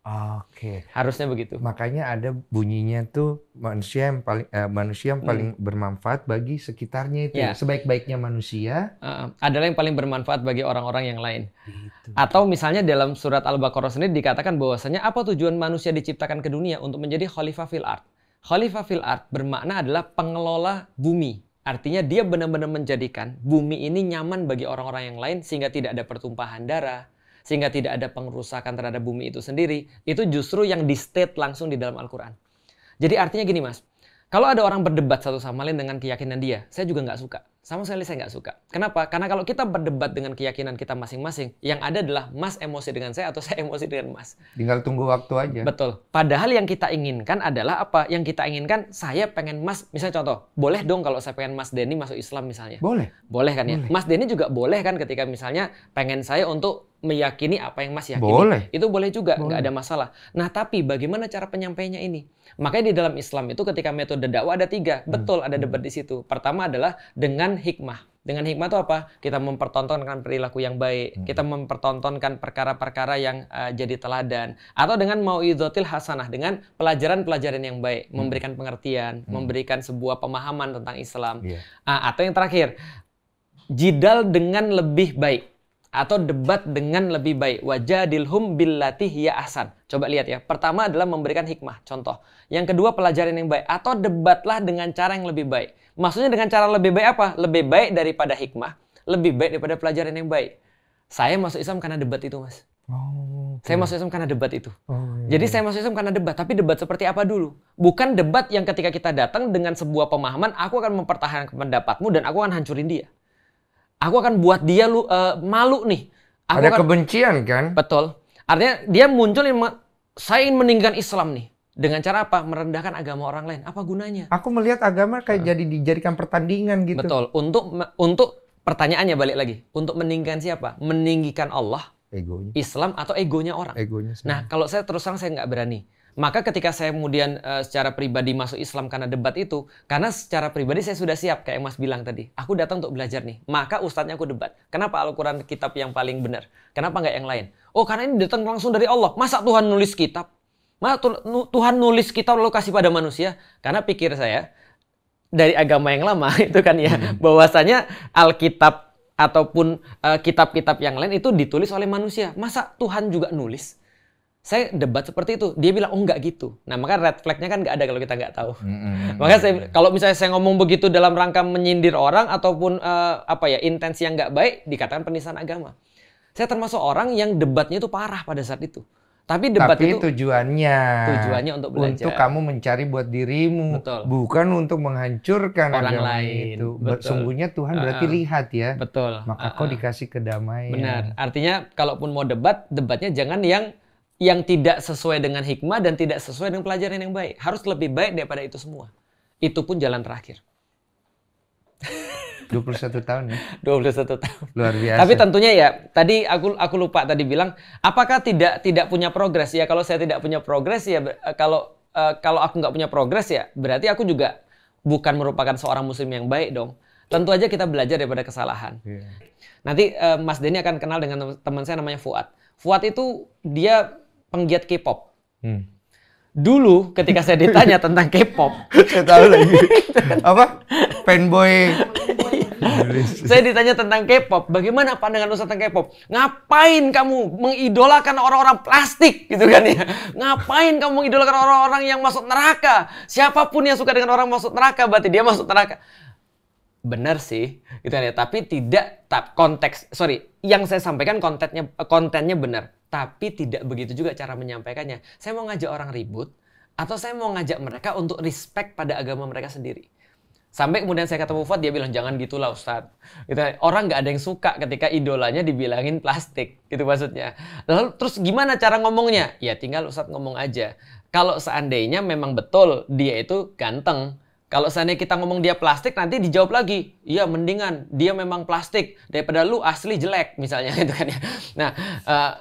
Oke. Okay. Harusnya begitu. Makanya ada bunyinya tuh manusia yang paling uh, manusia yang paling hmm. bermanfaat bagi sekitarnya itu. Ya. ya. Sebaik-baiknya manusia uh, adalah yang paling bermanfaat bagi orang-orang yang lain. Gitu. Atau misalnya dalam surat Al-Baqarah sendiri dikatakan bahwasanya apa tujuan manusia diciptakan ke dunia untuk menjadi khalifah fil art. Khalifah fil art bermakna adalah pengelola bumi. Artinya dia benar-benar menjadikan bumi ini nyaman bagi orang-orang yang lain sehingga tidak ada pertumpahan darah, sehingga tidak ada pengerusakan terhadap bumi itu sendiri, itu justru yang di state langsung di dalam Al-Quran. Jadi artinya gini mas, kalau ada orang berdebat satu sama lain dengan keyakinan dia, saya juga nggak suka. Sama sekali saya nggak suka. Kenapa? Karena kalau kita berdebat dengan keyakinan kita masing-masing, yang ada adalah mas emosi dengan saya atau saya emosi dengan mas. Tinggal tunggu waktu aja. Betul. Padahal yang kita inginkan adalah apa? Yang kita inginkan, saya pengen mas, misalnya contoh, boleh dong kalau saya pengen mas Denny masuk Islam misalnya. Boleh. Boleh kan ya? Boleh. Mas Denny juga boleh kan ketika misalnya pengen saya untuk meyakini apa yang Mas yakini. Boleh. Itu boleh juga, boleh. nggak ada masalah. Nah, tapi bagaimana cara penyampaiannya ini? Makanya di dalam Islam itu ketika metode dakwah ada tiga. Hmm. Betul, ada hmm. debat di situ. Pertama adalah dengan hikmah. Dengan hikmah itu apa? Kita mempertontonkan perilaku yang baik, hmm. kita mempertontonkan perkara-perkara yang uh, jadi teladan, atau dengan mau hasanah, dengan pelajaran-pelajaran yang baik, memberikan pengertian, memberikan sebuah pemahaman tentang Islam. Yeah. Iya. Uh, atau yang terakhir, jidal dengan lebih baik atau debat dengan lebih baik. Wajadilhum latih ya asan Coba lihat ya. Pertama adalah memberikan hikmah, contoh. Yang kedua pelajaran yang baik atau debatlah dengan cara yang lebih baik. Maksudnya dengan cara lebih baik apa? Lebih baik daripada hikmah, lebih baik daripada pelajaran yang baik. Saya masuk Islam karena debat itu, Mas. Oh, Saya masuk Islam karena debat itu. Oh, iya, iya. Jadi saya masuk Islam karena debat, tapi debat seperti apa dulu? Bukan debat yang ketika kita datang dengan sebuah pemahaman, aku akan mempertahankan pendapatmu dan aku akan hancurin dia aku akan buat dia lu uh, malu nih. Aku Ada akan, kebencian kan? Betul. Artinya dia muncul yang saya ingin meninggalkan Islam nih. Dengan cara apa? Merendahkan agama orang lain. Apa gunanya? Aku melihat agama kayak uh. jadi dijadikan pertandingan gitu. Betul. Untuk untuk pertanyaannya balik lagi. Untuk meninggikan siapa? Meninggikan Allah, egonya. Islam atau egonya orang. Egonya. Sebenarnya. Nah, kalau saya terus terang saya nggak berani maka ketika saya kemudian uh, secara pribadi masuk Islam karena debat itu, karena secara pribadi saya sudah siap kayak Mas bilang tadi, aku datang untuk belajar nih. Maka ustadznya aku debat. Kenapa Al-Qur'an kitab yang paling benar? Kenapa nggak yang lain? Oh, karena ini datang langsung dari Allah. Masa Tuhan nulis kitab? Masa Tuhan nulis kitab lalu kasih pada manusia? Karena pikir saya dari agama yang lama itu kan ya, hmm. bahwasanya Alkitab ataupun eh, kitab-kitab uh, yang lain itu ditulis oleh manusia. Masa Tuhan juga nulis? saya debat seperti itu dia bilang oh nggak gitu nah maka red flagnya kan nggak ada kalau kita nggak tahu mm-hmm. makanya saya kalau misalnya saya ngomong begitu dalam rangka menyindir orang ataupun uh, apa ya intensi yang nggak baik dikatakan penistaan agama saya termasuk orang yang debatnya itu parah pada saat itu tapi debat tapi itu tujuannya tujuannya untuk belajar untuk kamu mencari buat dirimu betul. bukan untuk menghancurkan orang lain itu betul. sungguhnya Tuhan uh-uh. berarti lihat ya betul maka uh-uh. kau dikasih kedamaian benar artinya kalaupun mau debat debatnya jangan yang yang tidak sesuai dengan hikmah dan tidak sesuai dengan pelajaran yang baik. Harus lebih baik daripada itu semua. Itu pun jalan terakhir. 21 tahun ya. 21 tahun. Luar biasa. Tapi tentunya ya, tadi aku aku lupa tadi bilang, apakah tidak tidak punya progres ya? Kalau saya tidak punya progres ya eh, kalau uh, kalau aku nggak punya progres ya, berarti aku juga bukan merupakan seorang muslim yang baik dong. Tentu aja kita belajar daripada kesalahan. Yeah. Nanti uh, Mas Denny akan kenal dengan teman saya namanya Fuad. Fuad itu dia penggiat K-pop. Hmm. Dulu ketika saya ditanya tentang K-pop, saya tahu lagi apa fanboy. saya ditanya tentang K-pop, bagaimana pandangan Ustaz tentang K-pop? Ngapain kamu mengidolakan orang-orang plastik gitu kan ya? Ngapain kamu mengidolakan orang-orang yang masuk neraka? Siapapun yang suka dengan orang masuk neraka berarti dia masuk neraka benar sih gitu kan ya tapi tidak tak konteks sorry yang saya sampaikan kontennya kontennya benar tapi tidak begitu juga cara menyampaikannya. Saya mau ngajak orang ribut, atau saya mau ngajak mereka untuk respect pada agama mereka sendiri. Sampai kemudian saya ketemu Fuad, dia bilang, jangan gitulah Ustaz. Gitu. Orang nggak ada yang suka ketika idolanya dibilangin plastik, gitu maksudnya. Lalu terus gimana cara ngomongnya? Ya tinggal Ustaz ngomong aja. Kalau seandainya memang betul dia itu ganteng, kalau seandainya kita ngomong dia plastik, nanti dijawab lagi, iya mendingan dia memang plastik daripada lu asli jelek misalnya gitu kan ya. Nah, uh,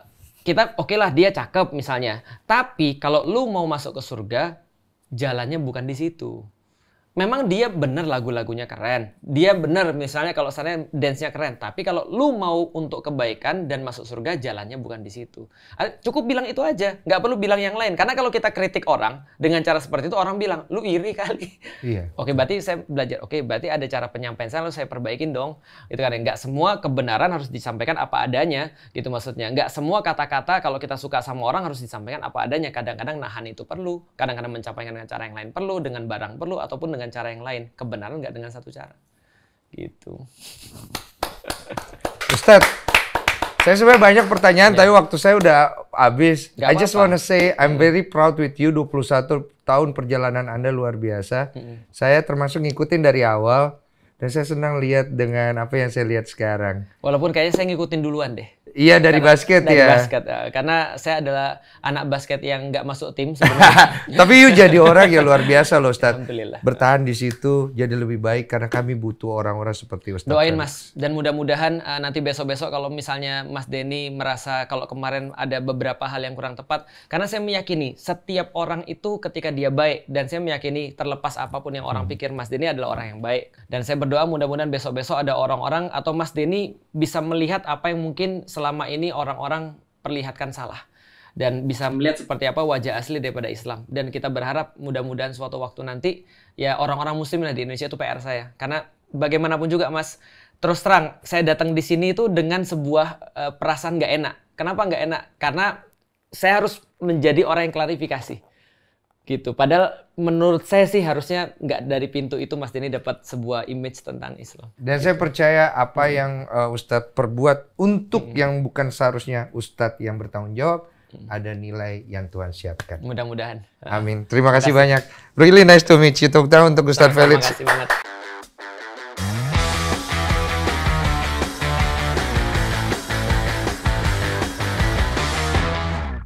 kita oke okay lah dia cakep misalnya. Tapi kalau lu mau masuk ke surga, jalannya bukan di situ memang dia bener lagu-lagunya keren. Dia bener misalnya kalau sana dance-nya keren. Tapi kalau lu mau untuk kebaikan dan masuk surga, jalannya bukan di situ. Cukup bilang itu aja. Nggak perlu bilang yang lain. Karena kalau kita kritik orang dengan cara seperti itu, orang bilang, lu iri kali. Iya. Oke, berarti saya belajar. Oke, berarti ada cara penyampaian saya, lalu saya perbaikin dong. Itu kan. Ya, nggak semua kebenaran harus disampaikan apa adanya. Gitu maksudnya. Nggak semua kata-kata kalau kita suka sama orang harus disampaikan apa adanya. Kadang-kadang nahan itu perlu. Kadang-kadang mencapainya dengan cara yang lain perlu. Dengan barang perlu. Ataupun dengan dengan cara yang lain. Kebenaran nggak dengan satu cara. Gitu. Ustaz, saya sebenarnya banyak pertanyaan, ya. tapi waktu saya udah habis. Gak I just apa wanna say I'm hmm. very proud with you. 21 tahun perjalanan Anda luar biasa. Hmm. Saya termasuk ngikutin dari awal. Dan saya senang lihat dengan apa yang saya lihat sekarang. Walaupun kayaknya saya ngikutin duluan deh. Iya dari karena, basket dari ya. basket ya. karena saya adalah anak basket yang nggak masuk tim sebenarnya. Tapi you jadi orang yang luar biasa loh Ustaz. Alhamdulillah. Bertahan di situ jadi lebih baik karena kami butuh orang-orang seperti Ustaz. Doain Mas dan mudah-mudahan uh, nanti besok-besok kalau misalnya Mas Denny merasa kalau kemarin ada beberapa hal yang kurang tepat karena saya meyakini setiap orang itu ketika dia baik dan saya meyakini terlepas apapun yang orang hmm. pikir Mas Denny adalah orang yang baik dan saya berdoa mudah-mudahan besok-besok ada orang-orang atau Mas Denny bisa melihat apa yang mungkin selama selama ini orang-orang perlihatkan salah dan bisa melihat seperti apa wajah asli daripada Islam dan kita berharap mudah-mudahan suatu waktu nanti ya orang-orang muslim lah di Indonesia itu PR saya karena bagaimanapun juga Mas terus terang saya datang di sini itu dengan sebuah uh, perasaan nggak enak kenapa nggak enak karena saya harus menjadi orang yang klarifikasi gitu. Padahal menurut saya sih harusnya nggak dari pintu itu Mas Denny dapat sebuah image tentang Islam. Dan gitu. saya percaya apa hmm. yang uh, Ustadz perbuat untuk hmm. yang bukan seharusnya Ustadz yang bertanggung jawab hmm. ada nilai yang Tuhan siapkan. Mudah-mudahan. Amin. Terima kasih, terima kasih banyak. Really nice to meet you. Tuk untuk Ustadz Felix. Terima kasih banget.